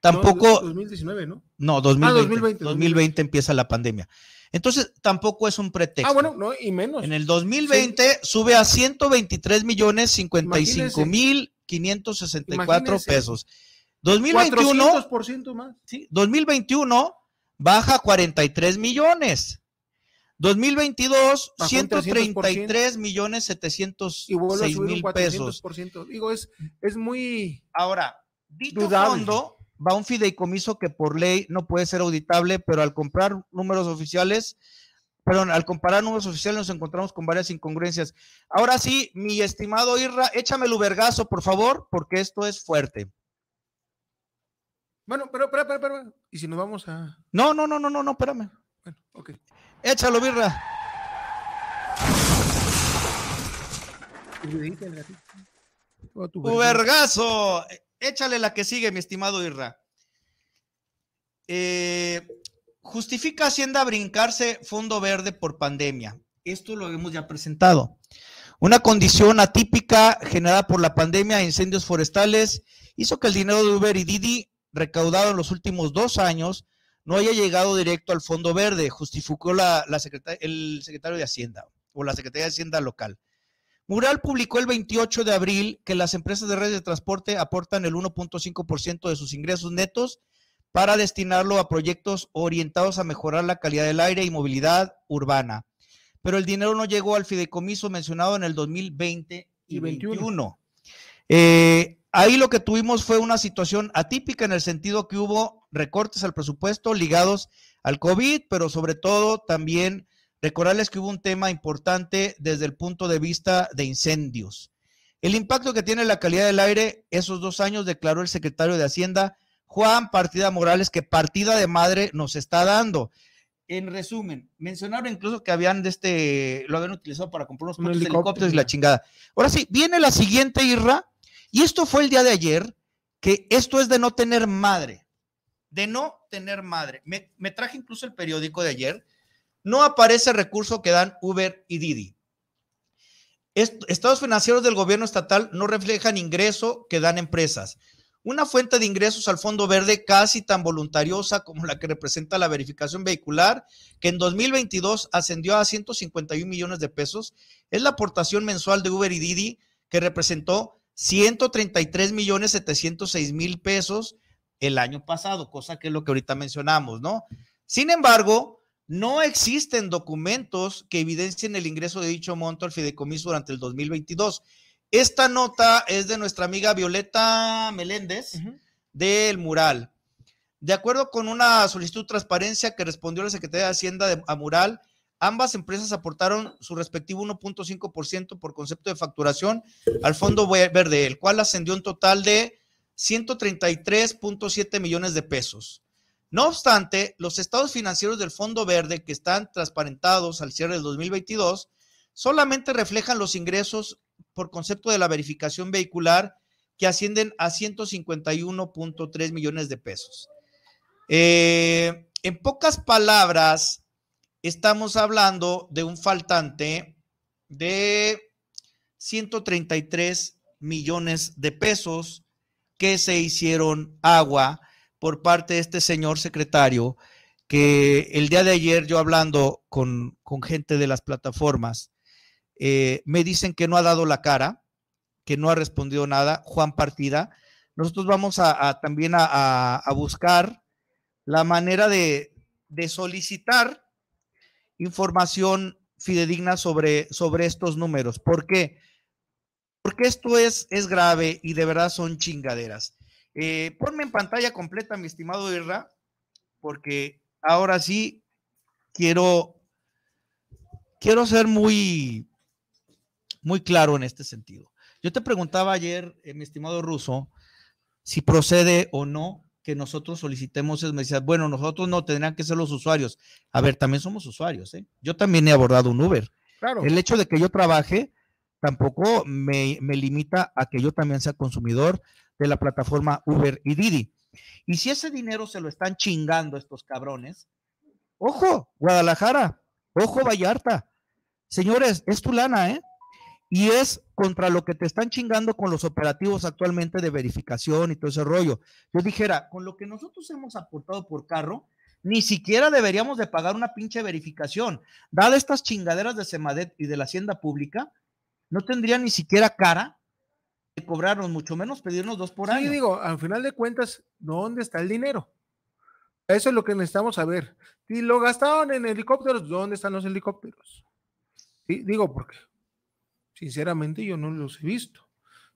Tampoco 2019, ¿no? No, 2020, ah, 2020, empieza la pandemia. Entonces, tampoco es un pretexto. Ah, bueno, y menos. En el 2020 sube a 123 millones 55 mil 564 pesos. 2021 400% más. Sí, 2021 baja 43 millones. 2022, 133 millones 706 mil pesos. Digo, es, es muy. Ahora, dicho fondo, va un fideicomiso que por ley no puede ser auditable, pero al comprar números oficiales, perdón, al comparar números oficiales nos encontramos con varias incongruencias. Ahora sí, mi estimado Irra, échame el ubergazo, por favor, porque esto es fuerte. Bueno, pero, pero, pero, pero, ¿y si nos vamos a...? No, no, no, no, no, no, espérame. Bueno, ok. Échalo, birra. Oh, ¡Ubergazo! Échale la que sigue, mi estimado birra. Eh, justifica Hacienda brincarse fondo verde por pandemia. Esto lo hemos ya presentado. Una condición atípica generada por la pandemia, e incendios forestales, hizo que el dinero de Uber y Didi recaudado en los últimos dos años no haya llegado directo al Fondo Verde, justificó la, el secretario de Hacienda o la Secretaría de Hacienda local. Mural publicó el 28 de abril que las empresas de redes de transporte aportan el 1.5% de sus ingresos netos para destinarlo a proyectos orientados a mejorar la calidad del aire y movilidad urbana. Pero el dinero no llegó al fideicomiso mencionado en el 2020 y, Eh, Ahí lo que tuvimos fue una situación atípica en el sentido que hubo recortes al presupuesto ligados al COVID, pero sobre todo también recordarles que hubo un tema importante desde el punto de vista de incendios. El impacto que tiene la calidad del aire, esos dos años declaró el secretario de Hacienda, Juan Partida Morales, que partida de madre nos está dando. En resumen, mencionaron incluso que habían de este, lo habían utilizado para comprar unos helicópteros y la chingada. Ahora sí, viene la siguiente irra y esto fue el día de ayer, que esto es de no tener madre, de no tener madre. Me, traje incluso el periódico de ayer. No aparece recurso que dan Uber y Didi. estados financieros del gobierno estatal no reflejan ingreso que dan empresas. Una fuente de ingresos al Fondo Verde casi tan voluntariosa como la que representa la verificación vehicular, que en 2022 ascendió a 151 millones de pesos, es la aportación mensual de Uber y Didi, que representó 133 millones 706 mil pesos el año pasado, cosa que es lo que ahorita mencionamos, ¿no? Sin embargo, no existen documentos que evidencien el ingreso de dicho monto al fideicomiso durante el 2022. Esta nota es de nuestra amiga Violeta Meléndez del Mural. De acuerdo con una solicitud de transparencia que respondió la Secretaría de Hacienda de, a Mural, Ambas empresas aportaron su respectivo 1.5% por concepto de facturación al Fondo Verde, el cual ascendió un total de 133.7 millones de pesos. No obstante, los estados financieros del Fondo Verde que están transparentados al cierre del 2022 solamente reflejan los ingresos por concepto de la verificación vehicular que ascienden a 151.3 millones de pesos. Eh, en pocas palabras, estamos hablando de un faltante de 133 millones de pesos que se hicieron agua por parte de este señor secretario, que el día de ayer yo hablando con, gente de las plataformas, eh, me dicen que no ha dado la cara, que no ha respondido nada, Juan Partida. Nosotros vamos a, también a, buscar la manera de solicitar información fidedigna sobre, sobre estos números. ¿Por qué? Porque esto es, es grave y de verdad son chingaderas. Eh, ponme en pantalla completa, mi estimado Irra, porque ahora sí quiero, quiero ser muy, muy claro en este sentido. Yo te preguntaba ayer, eh, mi estimado Ruso, si procede o no que nosotros solicitemos es, me bueno, nosotros no, tendrán que ser los usuarios. A ver, también somos usuarios, ¿eh? Yo también he abordado un Uber. Claro. El hecho de que yo trabaje tampoco me, me, limita a que yo también sea consumidor de la plataforma Uber y Didi. Y si ese dinero se lo están chingando estos cabrones, ojo, Guadalajara, ojo, Vallarta. Señores, es tu lana, ¿eh? Y es contra lo que te están chingando con los operativos actualmente de verificación y todo ese rollo. Yo dijera, con lo que nosotros hemos aportado por carro, ni siquiera deberíamos de pagar una pinche verificación. Dada estas chingaderas de Semadet y de la Hacienda Pública, no tendría ni siquiera cara de cobrarnos, mucho menos pedirnos dos por año. Sí, digo, al final de cuentas, ¿dónde está el dinero? Eso es lo que necesitamos saber. Si lo gastaron en helicópteros, ¿dónde están los helicópteros? Sí, digo, porque Sinceramente yo no los he visto.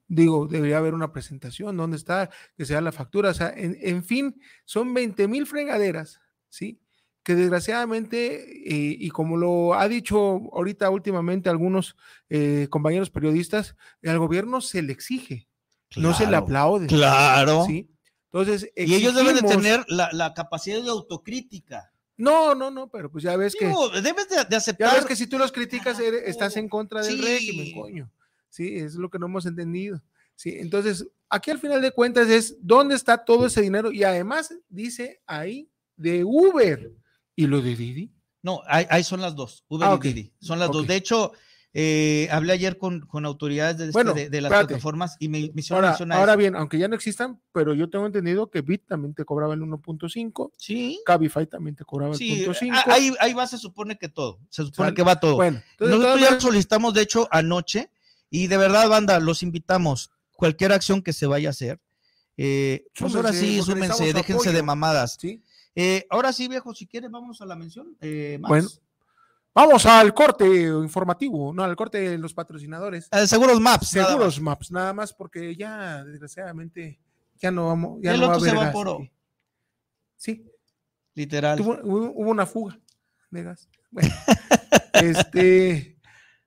Digo, debería haber una presentación, dónde está, que sea la factura. O sea, en, fin, son 20 mil fregaderas, ¿sí? que desgraciadamente, eh, y como lo ha dicho ahorita últimamente algunos eh, compañeros periodistas, al gobierno se le exige, no se le aplaude. Claro. ¿sí? Entonces, y ellos deben de tener la, capacidad de autocrítica. No, no, no, pero pues ya ves que. Debes de, aceptar. Ya ves que si tú los criticas, estás en contra del régimen, coño. Sí, es lo que no hemos entendido. Sí, entonces, aquí al final de cuentas es dónde está todo ese dinero y además dice ahí de Uber y lo de Didi. No, ahí, son las dos, Uber ah, y Didi. Son las dos. De hecho, eh, hablé ayer con, autoridades este, de, de, las plataformas y me, me ahora, ahora bien, aunque ya no existan, pero yo tengo entendido que Bit también te cobraba el 1.5. Sí. Cabify también te cobraba el 1.5. Ahí, ahí va, se supone que todo. Se supone que va todo. Bueno, Nosotros ya lo solicitamos, de hecho, anoche. Y de verdad, banda, los invitamos. Cualquier acción que se vaya a hacer, eh, pues ahora sí, súmense, déjense de mamadas. ¿Sí? Eh, ahora sí, viejo, si quieres, vamos a la mención. Eh, más. Bueno, Vamos al corte informativo, no, al corte de los patrocinadores. seguros Maps. Seguros Maps, nada más, porque ya, desgraciadamente, ya no vamos. Ya El no va a haber se evaporó. Sí. Literal. hubo, una fuga de gas. este.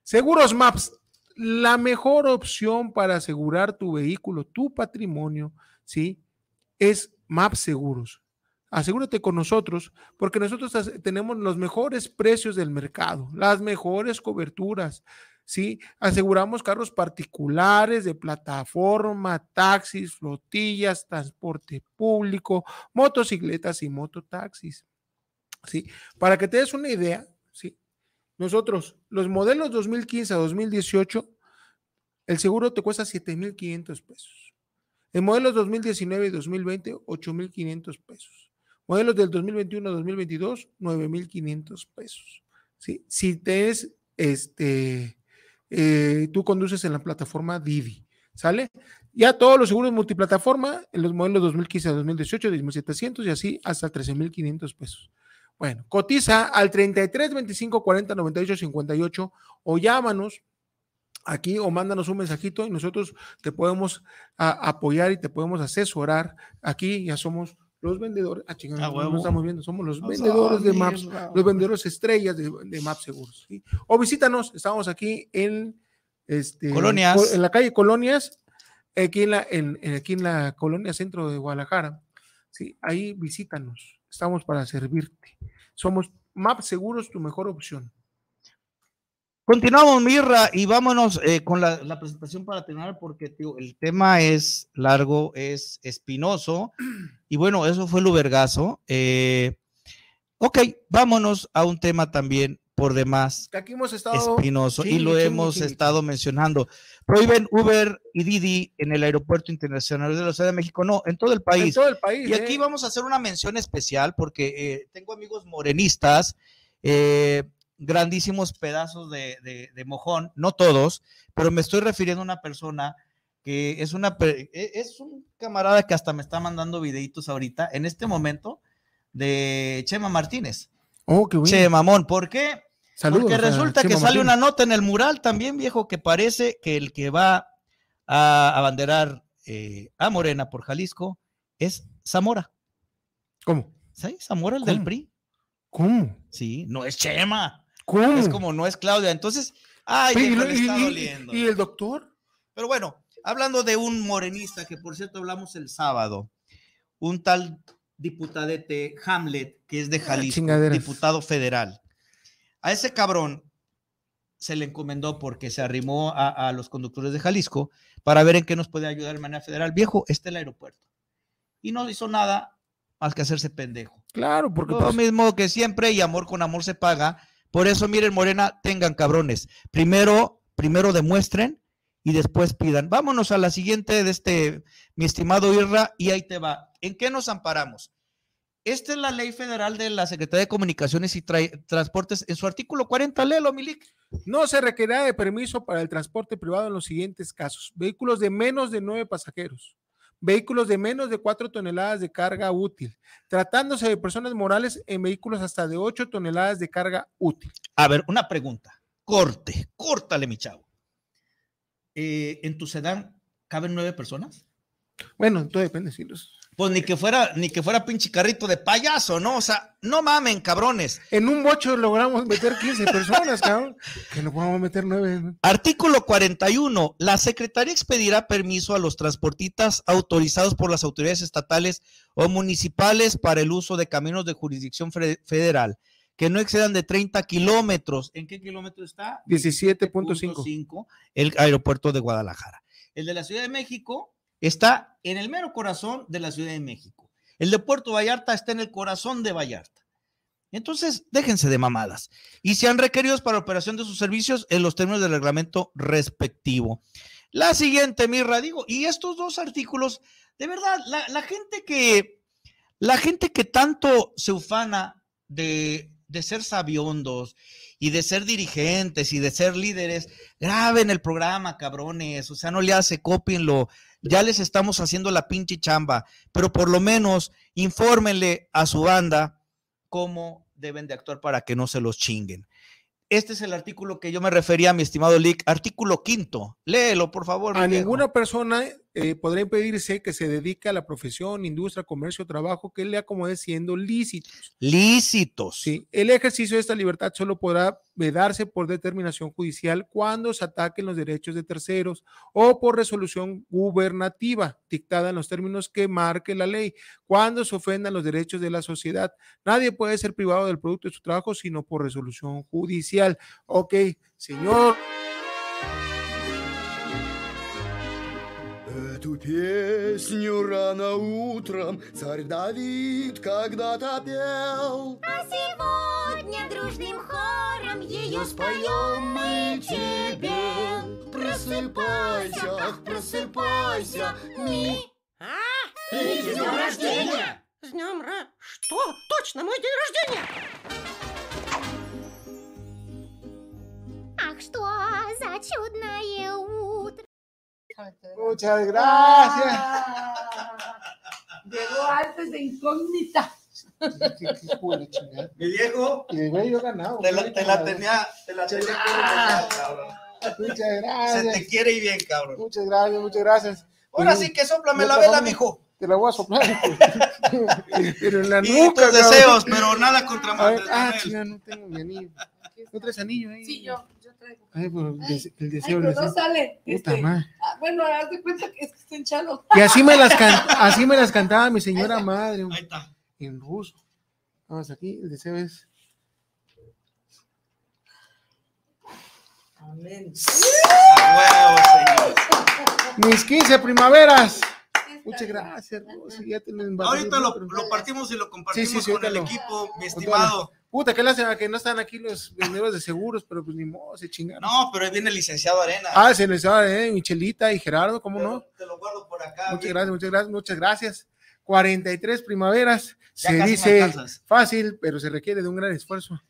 Seguros Maps, la mejor opción para asegurar tu vehículo, tu patrimonio, ¿sí? Es Maps Seguros. Asegúrate con nosotros, porque nosotros tenemos los mejores precios del mercado, las mejores coberturas, ¿sí? Aseguramos carros particulares de plataforma, taxis, flotillas, transporte público, motocicletas y mototaxis, ¿sí? Para que te des una idea, ¿sí? Nosotros, los modelos 2015 a 2018, el seguro te cuesta 7,500 pesos. En modelos 2019 y 2020, 8,500 pesos. Modelos del 2021 a 2022, 9,500 pesos. Si te es, este, eh, tú conduces en la plataforma Divi, ¿sale? Ya todos los seguros multiplataforma, en los modelos 2015 2018, 10,700 y así hasta 13,500 pesos. Bueno, cotiza al 33 25 40 98 58 o llámanos aquí o mándanos un mensajito y nosotros te podemos apoyar y te podemos asesorar. Aquí ya somos los vendedores, ah, chingada, estamos viendo, somos los vendedores de Maps, los vendedores estrellas de, de Maps Seguros. O visítanos, estamos aquí en este, En la calle Colonias, aquí en la, en, aquí en la colonia centro de Guadalajara. ¿sí? Ahí visítanos, estamos para servirte. Somos Maps Seguros, tu mejor opción. Continuamos, Mirra, y vámonos eh, con la, presentación para terminar, porque el tema es largo, es espinoso, y bueno, eso fue el ubergazo. Eh, ok, vámonos a un tema también por demás Aquí hemos estado espinoso, y lo hemos estado mencionando. Prohíben Uber y Didi en el Aeropuerto Internacional de la Ciudad de México, no, en todo el país. En todo el país. Y aquí eh. vamos a hacer una mención especial, porque eh, tengo amigos morenistas. Eh, grandísimos pedazos de, mojón, no todos, pero me estoy refiriendo a una persona que es una e, es un camarada que hasta me está mandando videitos ahorita, en este momento, de Chema Martínez. Oh, qué Chema Mon, ¿por qué? Porque resulta que sale una nota en el mural también, viejo, que parece que el que va a abanderar eh, a Morena por Jalisco es Zamora. ¿Cómo? ¿Sí? Zamora, el del PRI. ¿Cómo? Sí, no es Chema. Es como no es Claudia. Entonces, ay, y, el doctor? Pero bueno, hablando de un morenista, que por cierto hablamos el sábado, un tal diputadete Hamlet, que es de ah, Jalisco, diputado federal. A ese cabrón se le encomendó porque se arrimó a, los conductores de Jalisco para ver en qué nos puede ayudar de manera federal. Viejo, este el aeropuerto. Y no hizo nada más que hacerse pendejo. Claro, porque... Lo pues mismo que siempre y amor con amor se paga. Por eso, miren, Morena, tengan cabrones. Primero, primero demuestren y después pidan. Vámonos a la siguiente de este, mi estimado Irra, y ahí te va. ¿En qué nos amparamos? Esta es la ley federal de la Secretaría de Comunicaciones y Transportes. En su artículo 40, léelo, Milik. No se requerirá de permiso para el transporte privado en los siguientes casos. Vehículos de menos de nueve pasajeros vehículos de menos de 4 toneladas de carga útil, tratándose de personas morales en vehículos hasta de 8 toneladas de carga útil. A ver, una pregunta. Corte, córtale, mi chavo. Eh, ¿En tu sedán caben nueve personas? Bueno, todo depende, sí. Los pues ni que fuera, ni que fuera pinche carrito de payaso, ¿no? O sea, no mamen, cabrones. En un bocho logramos meter 15 personas, cabrón, que no podemos meter 9. Artículo 41. La Secretaría expedirá permiso a los transportistas autorizados por las autoridades estatales o municipales para el uso de caminos de jurisdicción federal que no excedan de 30 kilómetros. ¿En qué kilómetro está? 17.5. El aeropuerto de Guadalajara. El de la Ciudad de México, está en el mero corazón de la Ciudad de México. El de Puerto Vallarta está en el corazón de Vallarta. Entonces, déjense de mamadas. Y sean requeridos para operación de sus servicios en los términos del reglamento respectivo. La siguiente, Mirra, digo, y estos dos artículos, de verdad, la, la gente que, la gente que tanto se ufana de de ser sabiondos y de ser dirigentes y de ser líderes, graben el programa, cabrones. O sea, no le hace, cópienlo. Ya les estamos haciendo la pinche chamba, pero por lo menos infórmenle a su banda cómo deben de actuar para que no se los chinguen. Este es el artículo que yo me refería, mi estimado Lick. Artículo quinto. Léelo, por favor. A ninguna persona eh, podrá impedirse que se dedique a la profesión, industria, comercio, trabajo que le acomode siendo lícitos. Lícitos. Sí, el ejercicio de esta libertad solo podrá vedarse eh, por determinación judicial cuando se ataquen los derechos de terceros o por resolución gubernativa dictada en los términos que marque la ley, cuando se ofendan los derechos de la sociedad. Nadie puede ser privado del producto de su trabajo sino por resolución judicial. Ok, señor. Эту песню рано утром царь Давид когда-то пел. А сегодня дружным хором ее споем мы тебе. Просыпайся, ах, просыпайся, ми. А? Иди, с днем рождения! С днем ра... Что? Точно, мой день рождения! Ах, что за чудное утро! Muchas gracias. Ah, llegó antes de incógnita. Mi viejo. Y Te la, tenía, te la tenía ah. cabrón. Muchas gracias. Se te quiere y bien, cabrón. Muchas gracias, muchas gracias. Ahora sí que soplame la vela, mijo te la voy a soplar. pero en la nuca. deseos, pero nada contra más. Ah, no tengo mi anillo. ¿No traes anillo ahí? Sí, yo. Ay, pues, el deseo. pero no sale. este, ah, bueno, haz de cuenta que es que está hinchado. Y así me las, can así me las cantaba mi señora madre. Ahí está. En ruso. Vamos aquí, el deseo es. Amén. Mis 15 primaveras. Muchas gracias, Rosy. Ya Ahorita lo, lo, partimos y lo compartimos con el equipo, mi estimado. Puta, qué lástima que no están aquí los vendedores de seguros, pero pues ni modo, se chingaron. No, pero viene el licenciado Arena. Ah, el licenciado Arena, eh, Michelita y Gerardo, ¿cómo no? te lo guardo por acá. Muchas gracias, muchas gracias, muchas gracias. 43 primaveras, se dice fácil, pero se requiere de un gran esfuerzo.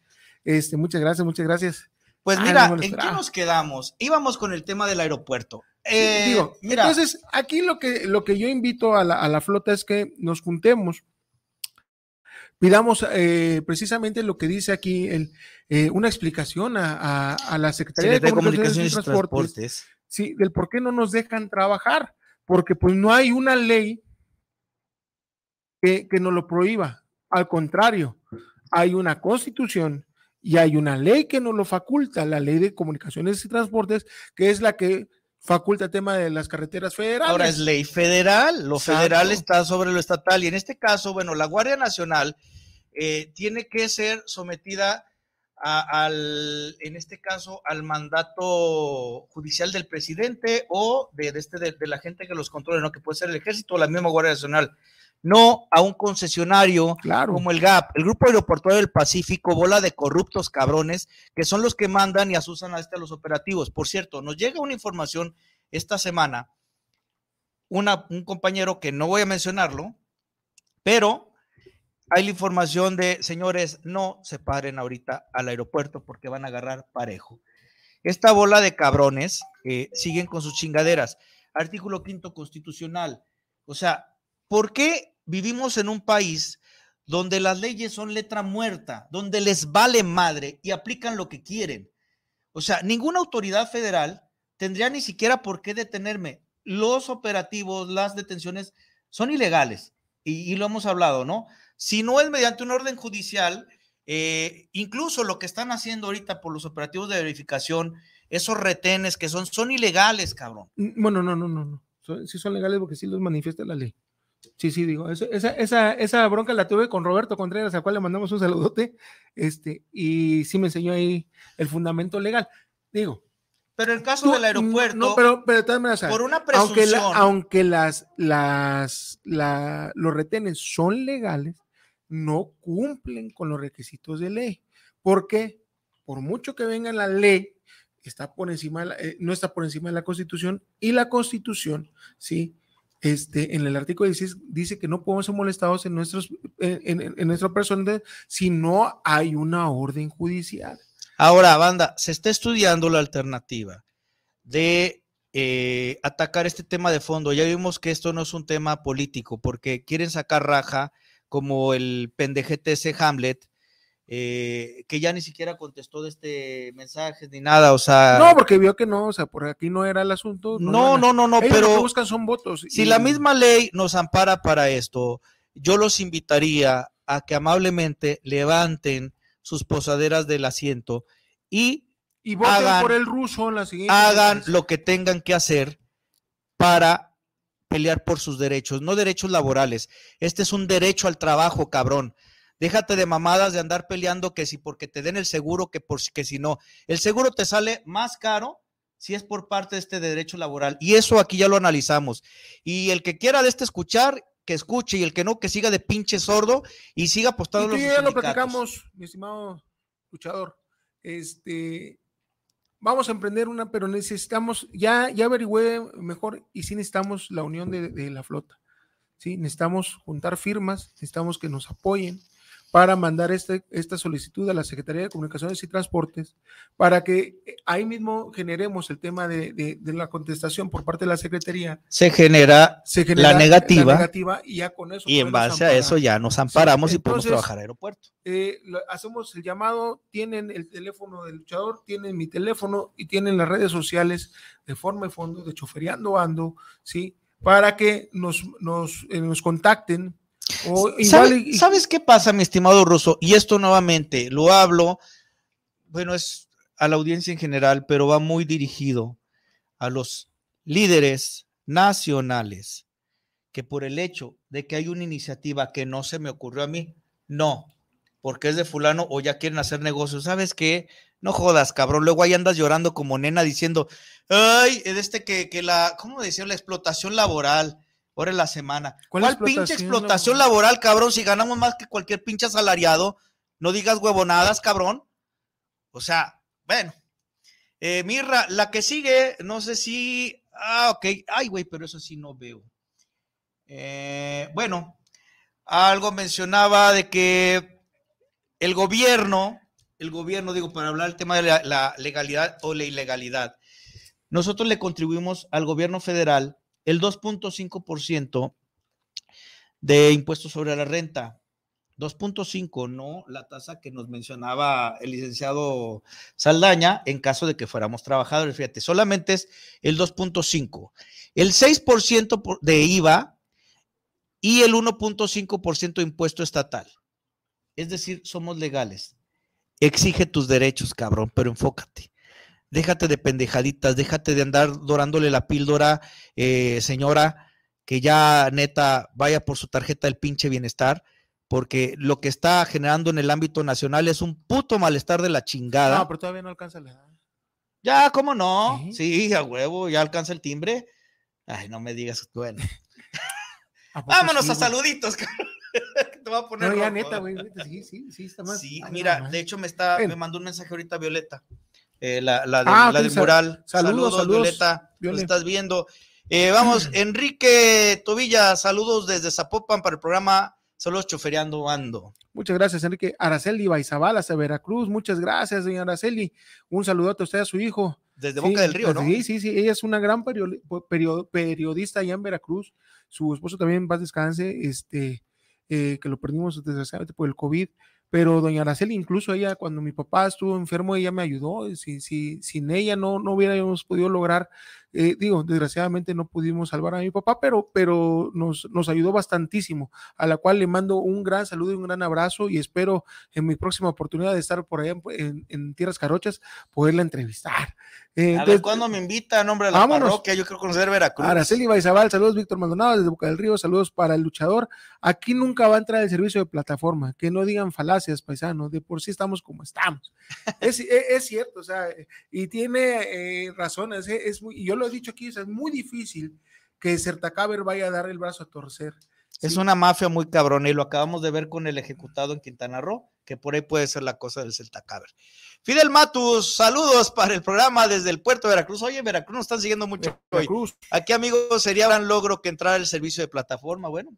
Este, muchas gracias, muchas gracias. Pues ah, mira, ¿en qué nos quedamos? Íbamos con el tema del aeropuerto. Eh, digo, mira. Entonces, aquí lo que, lo que yo invito a la, a la flota es que nos juntemos pidamos eh, precisamente lo que dice aquí, eh, una explicación a, la Secretaría, de Comunicaciones, y, Transportes, Sí, del por qué no nos dejan trabajar, porque pues no hay una ley que, que nos lo prohíba. Al contrario, hay una constitución y hay una ley que nos lo faculta, la ley de comunicaciones y transportes, que es la que faculta el tema de las carreteras federales. Ahora es ley federal, lo federal está sobre lo estatal y en este caso, bueno, la Guardia Nacional eh, tiene que ser sometida al, en este caso, al mandato judicial del presidente o de, este, de, la gente que los controle, ¿no? que puede ser el ejército o la misma Guardia Nacional no a un concesionario como el GAP, el Grupo Aeroportuario del Pacífico, bola de corruptos cabrones, que son los que mandan y asusan a, este, los operativos. Por cierto, nos llega una información esta semana, un compañero que no voy a mencionarlo, pero hay la información de, señores, no se paren ahorita al aeropuerto porque van a agarrar parejo. Esta bola de cabrones eh, siguen con sus chingaderas. Artículo quinto constitucional. O sea, ¿por qué vivimos en un país donde las leyes son letra muerta, donde les vale madre y aplican lo que quieren. O sea, ninguna autoridad federal tendría ni siquiera por qué detenerme. Los operativos, las detenciones son ilegales y, lo hemos hablado, ¿no? Si no es mediante un orden judicial, eh, incluso lo que están haciendo ahorita por los operativos de verificación, esos retenes que son, son ilegales, cabrón. Bueno, no, no, no, no. sí son legales porque sí los manifiesta la ley. Sí, sí, digo, esa, bronca la tuve con Roberto Contreras, al cual le mandamos un saludote, este, y sí me enseñó ahí el fundamento legal. Digo. Pero el caso del aeropuerto. No, pero, pero por una presunción. Aunque, las, las, los retenes son legales, no cumplen con los requisitos de ley. Porque, por mucho que venga la ley, está por encima eh, no está por encima de la Constitución, y la Constitución, sí, este, en el artículo 16 dice que no podemos ser molestados en, nuestros, eh, en, nuestra persona si no hay una orden judicial. Ahora, banda, se está estudiando la alternativa de eh, atacar este tema de fondo. Ya vimos que esto no es un tema político porque quieren sacar raja como el pendejete ese Hamlet eh, que ya ni siquiera contestó de este mensaje ni nada, o sea. No, porque vio que no, o sea, por aquí no era el asunto. No, no, no, no, pero. buscan son votos. Si la misma ley nos ampara para esto, yo los invitaría a que amablemente levanten sus posaderas del asiento y. Y voten por el ruso en la siguiente. Hagan lo que tengan que hacer para pelear por sus derechos, no derechos laborales. Este es un derecho al trabajo, cabrón. Déjate de mamadas de andar peleando que si porque te den el seguro, que, por, que si no. El seguro te sale más caro si es por parte de este derecho laboral. Y eso aquí ya lo analizamos. Y el que quiera de este escuchar, que escuche. Y el que no, que siga de pinche sordo y siga apostando y los ya lo platicamos, mi estimado escuchador. Este, vamos a emprender una, pero necesitamos, ya, ya averigüe mejor y sí necesitamos la unión de, la flota. Necesitamos juntar firmas, necesitamos que nos apoyen, para mandar este, esta solicitud a la Secretaría de Comunicaciones y Transportes para que eh, ahí mismo generemos el tema de, la contestación por parte de la Secretaría. Se genera, la, negativa, y ya con eso. Y en base a eso ya nos amparamos y podemos trabajar al aeropuerto. Eh, hacemos el llamado, tienen el teléfono del luchador, tienen mi teléfono y tienen las redes sociales de forma y fondo, de choferiando ando, ¿sí? Para que nos, nos, eh, nos contacten ¿Sabes qué pasa, mi estimado Ruso? Y esto nuevamente lo hablo, bueno, es a la audiencia en general, pero va muy dirigido a los líderes nacionales que por el hecho de que hay una iniciativa que no se me ocurrió a mí, no, porque es de fulano o ya quieren hacer negocios, ¿sabes qué? No jodas, cabrón, luego ahí andas llorando como nena diciendo, ay, es este que, que la, ¿cómo decía? La explotación laboral, hora de la semana. ¿Cuál, pinche explotación laboral? cabrón? Si ganamos más que cualquier pinche asalariado, no digas huevonadas, cabrón. O sea, bueno. Eh, Mirra, la que sigue, no sé si. Ah, ok. Ay, güey, pero eso sí no veo. Eh, bueno, algo mencionaba de que el gobierno, el gobierno, digo, para hablar del tema de la legalidad o la ilegalidad, nosotros le contribuimos al gobierno federal el 2.5% de impuestos sobre la renta. 2.5, no la tasa que nos mencionaba el licenciado Saldaña en caso de que fuéramos trabajadores. Fíjate, solamente es el 2.5. El 6% de IVA y el 1.5% de impuesto estatal. Es decir, somos legales. Exige tus derechos, cabrón, pero enfócate déjate de pendejaditas, déjate de andar dorándole la píldora, eh, señora, que ya neta vaya por su tarjeta del pinche bienestar, porque lo que está generando en el ámbito nacional es un puto malestar de la chingada. No, pero todavía no alcanza la edad. Ya, ¿cómo no? ¿Sí? a huevo, ya alcanza el timbre. Ay, no me digas, bueno. Vámonos a saluditos, Te voy a poner. No, ya neta, güey. Sí, sí, sí, está más. Sí, mira, de hecho me está, me mandó un mensaje ahorita Violeta. Eh, la, de, Moral, la del mural. Saludos, saludos, Violeta, lo estás viendo. Eh, vamos, Enrique Tobilla, saludos desde Zapopan para el programa Solos Chofereando Ando. Muchas gracias, Enrique. Araceli Baizabal de Veracruz, muchas gracias, señora Araceli. Un saludote a usted a su hijo. Desde Boca del Río, pues, ¿no? Sí, sí, sí. Ella es una gran periodista allá en Veracruz. Su esposo también, paz descanse, este, eh, que lo perdimos desgraciadamente por el COVID pero doña Araceli, incluso ella, cuando mi papá estuvo enfermo, ella me ayudó. si, sin ella no, no hubiéramos podido lograr eh, digo, desgraciadamente no pudimos salvar a mi papá, pero, pero nos, nos ayudó bastantísimo, a la cual le mando un gran saludo y un gran abrazo y espero en mi próxima oportunidad de estar por allá en, Tierras Carochas poderla entrevistar. Eh, a ¿cuándo me invita? Nombre de la parroquia, yo quiero conocer Veracruz. Araceli Baizabal, saludos Víctor Maldonado desde Boca del Río, saludos para el luchador. Aquí nunca va a entrar el servicio de plataforma, que no digan falacias, paisanos, de por sí estamos como estamos. es, e, es, cierto, o sea, y tiene eh, razones, es, es muy, yo lo he dicho aquí, es muy difícil que Certacaber vaya a dar el brazo a torcer. Es una mafia muy cabrona y lo acabamos de ver con el ejecutado en Quintana Roo, que por ahí puede ser la cosa del Celta Fidel Matus, saludos para el programa desde el puerto de Veracruz. Oye, Veracruz nos están siguiendo mucho Aquí, amigos, sería gran logro que entrara el servicio de plataforma. Bueno.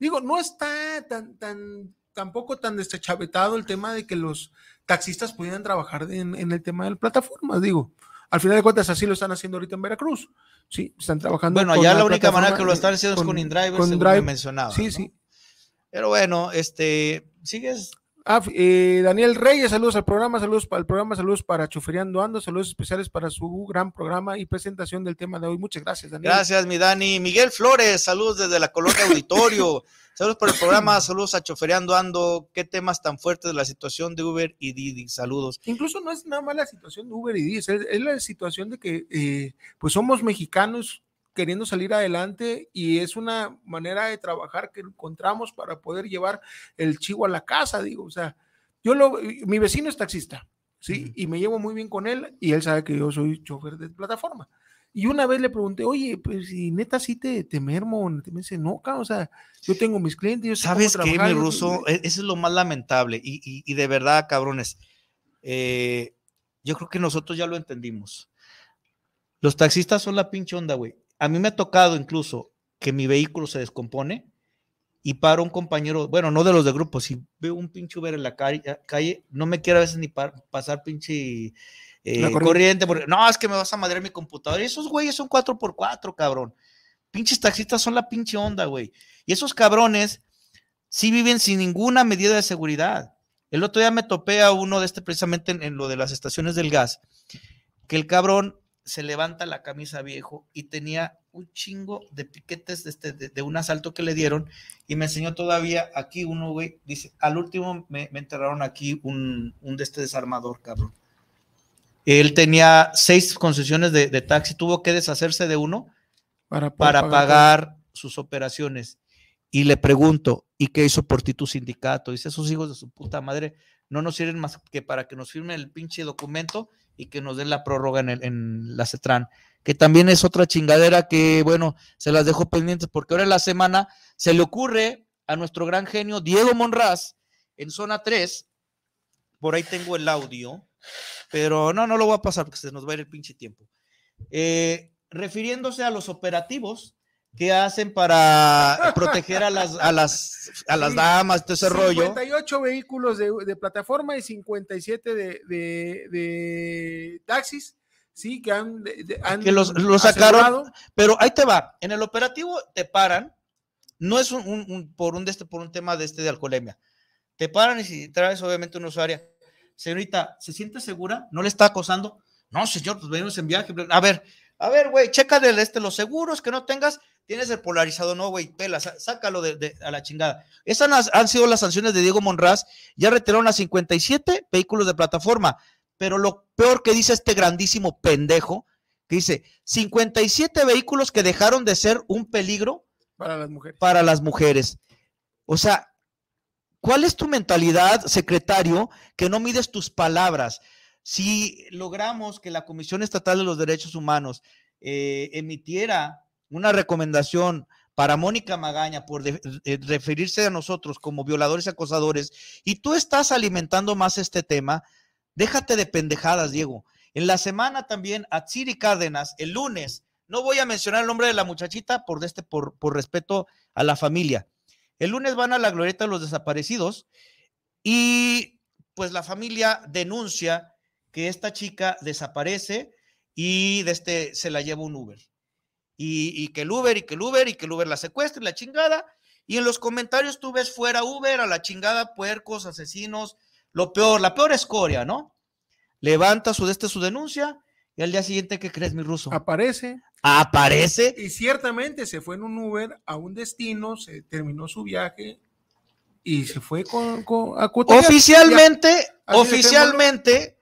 Digo, no está tan, tan, tampoco tan desechavetado el tema de que los taxistas pudieran trabajar en, el tema de plataforma, digo. Al final de cuentas, así lo están haciendo ahorita en Veracruz. Sí, están trabajando. Bueno, allá la, única manera que lo están haciendo es con InDrive, con según Drive. mencionado Sí, sí. Pero bueno, este, sigues. Ah, eh, Daniel Reyes, saludos al programa, saludos para el programa, saludos para Chuferiando Ando, saludos especiales para su gran programa y presentación del tema de hoy. Muchas gracias, Daniel. Gracias, mi Dani. Miguel Flores, saludos desde la colonia Auditorio. Saludos por el programa, saludos a Chofereando Ando. ¿Qué temas tan fuertes de la situación de Uber y Didi? Saludos. Incluso no es nada más la situación de Uber y Didi, es, la situación de que eh, pues somos mexicanos queriendo salir adelante y es una manera de trabajar que encontramos para poder llevar el chivo a la casa, digo, o sea, yo lo, mi vecino es taxista, ¿sí? Y me llevo muy bien con él y él sabe que yo soy chofer de plataforma. Y una vez le pregunté, oye, pues si neta sí te, te mermo, te me dice, no, o sea, yo tengo mis clientes. Yo ¿Sabes qué, mi ruso? E, eso es lo más lamentable. Y, de verdad, cabrones, eh, yo creo que nosotros ya lo entendimos. Los taxistas son la pinche onda, güey. A mí me ha tocado incluso que mi vehículo se descompone y para un compañero, bueno, no de los de grupo, si veo un pinche Uber en la eh, calle, no me quiero a veces ni pasar pinche la eh, corriente. porque no, es que me vas a madrear mi computadora. esos güeyes son 4x4, cabrón. Pinches taxistas son la pinche onda, güey. Y esos cabrones sí viven sin ninguna medida de seguridad. El otro día me topé a uno de este precisamente en, lo de las estaciones del gas, que el cabrón se levanta la camisa viejo y tenía un chingo de piquetes de, este, un asalto que le dieron y me enseñó todavía aquí uno, güey, dice, al último me, enterraron aquí un de este desarmador, cabrón. Él tenía seis concesiones de, taxi, tuvo que deshacerse de uno para, pagar, sus operaciones. Y le pregunto, ¿y qué hizo por ti tu sindicato? Dice, esos hijos de su puta madre no nos sirven más que para que nos firme el pinche documento y que nos den la prórroga en, en la CETRAN, que también es otra chingadera que, bueno, se las dejo pendientes porque ahora en la semana se le ocurre a nuestro gran genio Diego Monraz en zona 3, por ahí tengo el audio, pero no, no lo voy a pasar porque se nos va a ir el pinche tiempo. Eh, refiriéndose a los operativos que hacen para proteger a las, a las, a las damas, todo ese rollo. 58 vehículos de, plataforma y 57 de, taxis. Sí, que han, que los, sacaron, pero ahí te va. En el operativo te paran, no es por un de este, por un tema de este de alcoholemia. Te paran y si traes obviamente una usuaria, Señorita, ¿se siente segura? ¿No le está acosando? No, señor, pues venimos en viaje. A ver, a ver, güey, checa de este, los seguros que no tengas. Tienes el polarizado, no, güey, pela, sácalo de, a la chingada. Esas han, sido las sanciones de Diego Monraz. Ya retiraron a 57 vehículos de plataforma. Pero lo peor que dice este grandísimo pendejo, que dice 57 vehículos que dejaron de ser un peligro para las mujeres. Para las mujeres. O sea, ¿Cuál es tu mentalidad, secretario, que no mides tus palabras? Si logramos que la Comisión Estatal de los Derechos Humanos eh, emitiera una recomendación para Mónica Magaña por eh, referirse a nosotros como violadores y acosadores, y tú estás alimentando más este tema, déjate de pendejadas, Diego. En la semana también, a Chiri Cárdenas, el lunes, no voy a mencionar el nombre de la muchachita por, este, por respeto a la familia, el lunes van a la glorieta de los desaparecidos y pues la familia denuncia que esta chica desaparece y de este se la lleva un Uber. Y, que el Uber y que el Uber y que el Uber la secuestre, la chingada. Y en los comentarios tú ves fuera Uber, a la chingada, puercos, asesinos, lo peor, la peor escoria, ¿no? Levanta su, este, su denuncia y al día siguiente, ¿qué crees, mi ruso? Aparece. Aparece. Y ciertamente se fue en un Uber a un destino, se terminó su viaje y se fue con, a Oficialmente, oficialmente.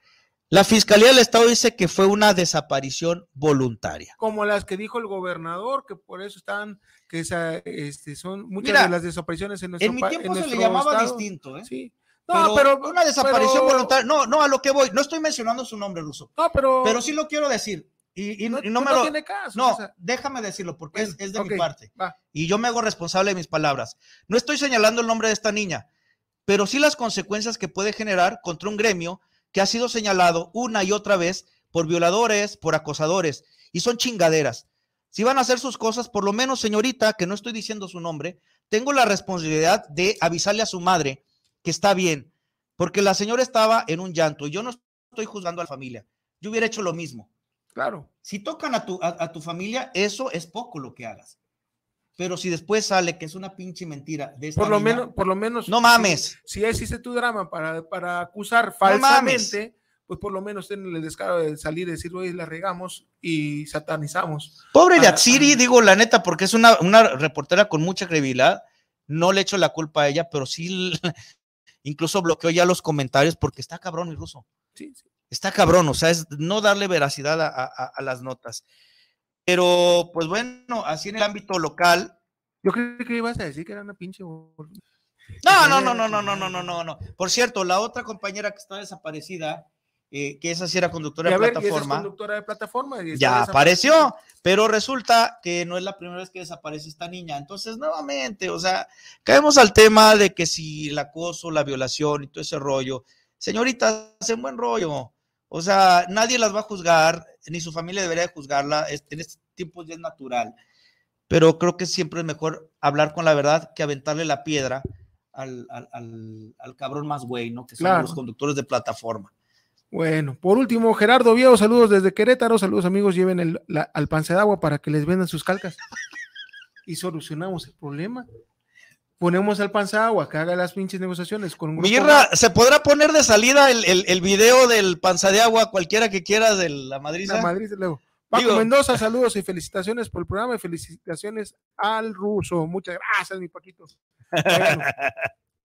La Fiscalía del Estado dice que fue una desaparición voluntaria. Como las que dijo el gobernador, que por eso están, que esa, este, son muchas de las desapariciones en nuestro país. En mi tiempo se le llamaba distinto, ¿eh? Sí. No, pero, una desaparición voluntaria. No, no, a lo que voy. No estoy mencionando su nombre, Ruso. pero. Pero sí lo quiero decir. Y, no, me no Tiene caso, no, déjame decirlo porque es, de mi parte. Y yo me hago responsable de mis palabras. No estoy señalando el nombre de esta niña, pero sí las consecuencias que puede generar contra un gremio que ha sido señalado una y otra vez por violadores, por acosadores. Y son chingaderas. Si van a hacer sus cosas, por lo menos, señorita, que no estoy diciendo su nombre, tengo la responsabilidad de avisarle a su madre que está bien, porque la señora estaba en un llanto. y Yo no estoy juzgando a la familia. Yo hubiera hecho lo mismo. Claro. Si tocan a tu, a, tu familia, eso es poco lo que hagas. Pero si después sale que es una pinche mentira. De esta por lo menos, por lo menos. No mames. Si, si hiciste tu drama para, para acusar falsamente, pues por lo menos tenle el descaro de salir y decir, oye, la regamos y satanizamos. Pobre Yatsiri, digo la neta, porque es una, una reportera con mucha credibilidad. No le echo la culpa a ella, pero sí Incluso bloqueó ya los comentarios porque está cabrón, el ruso. Sí, sí. Está cabrón, o sea, es no darle veracidad a, las notas. Pero, pues bueno, así en el ámbito local. Yo creo que ibas a decir que era una pinche. no, no, no, no, no, no, no, no, no. Por cierto, la otra compañera que está desaparecida, eh, que esa sí era conductora de plataforma. ya apareció, pero resulta que no es la primera vez que desaparece esta niña. Entonces, nuevamente, o sea, caemos al tema de que si el acoso, la violación y todo ese rollo, señoritas, hacen buen rollo. O sea, nadie las va a juzgar, ni su familia debería juzgarla, en este tiempo ya es natural. Pero creo que siempre es mejor hablar con la verdad que aventarle la piedra al, al, al, cabrón más güey, ¿no? Que son los conductores de plataforma. Bueno, por último, Gerardo Viejo, saludos desde Querétaro, saludos amigos, lleven el, al panza de agua para que les vendan sus calcas. Y solucionamos el problema. Ponemos al panza de agua, que haga las pinches negociaciones con Mirra, ¿se podrá poner de salida el, el, video del panza de agua, cualquiera que quiera de la Madrid? La Madrid, luego. Paco Mendoza, saludos y felicitaciones por el programa y felicitaciones al ruso. Muchas gracias, mi Paquito.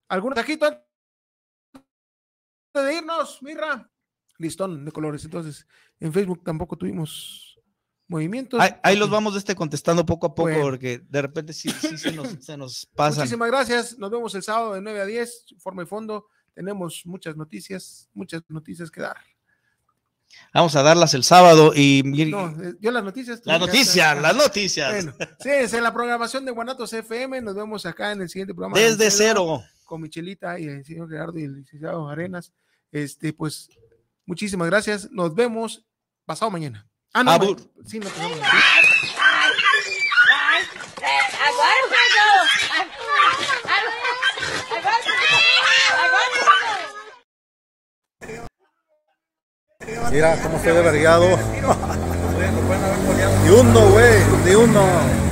¿Algún taquito antes de irnos, Mirra? listón de colores. Entonces, en Facebook tampoco tuvimos movimientos. Ahí, los vamos este contestando poco a poco, porque de repente sí, se, nos, se pasa. Muchísimas gracias. Nos vemos el sábado de 9 a 10, forma y fondo. Tenemos muchas noticias, muchas noticias que dar. Vamos a darlas el sábado y. No, eh, yo las noticias. Eh, las noticias, las noticias. sí, es en la programación de Guanatos FM. Nos vemos acá en el siguiente programa. Desde cero. Con Michelita y el señor Gerardo y el licenciado Arenas. Este, pues Muchísimas gracias. Nos vemos pasado mañana. Ah, no, Abur. sí, Mira cómo se ve variado De uno, güey, de uno.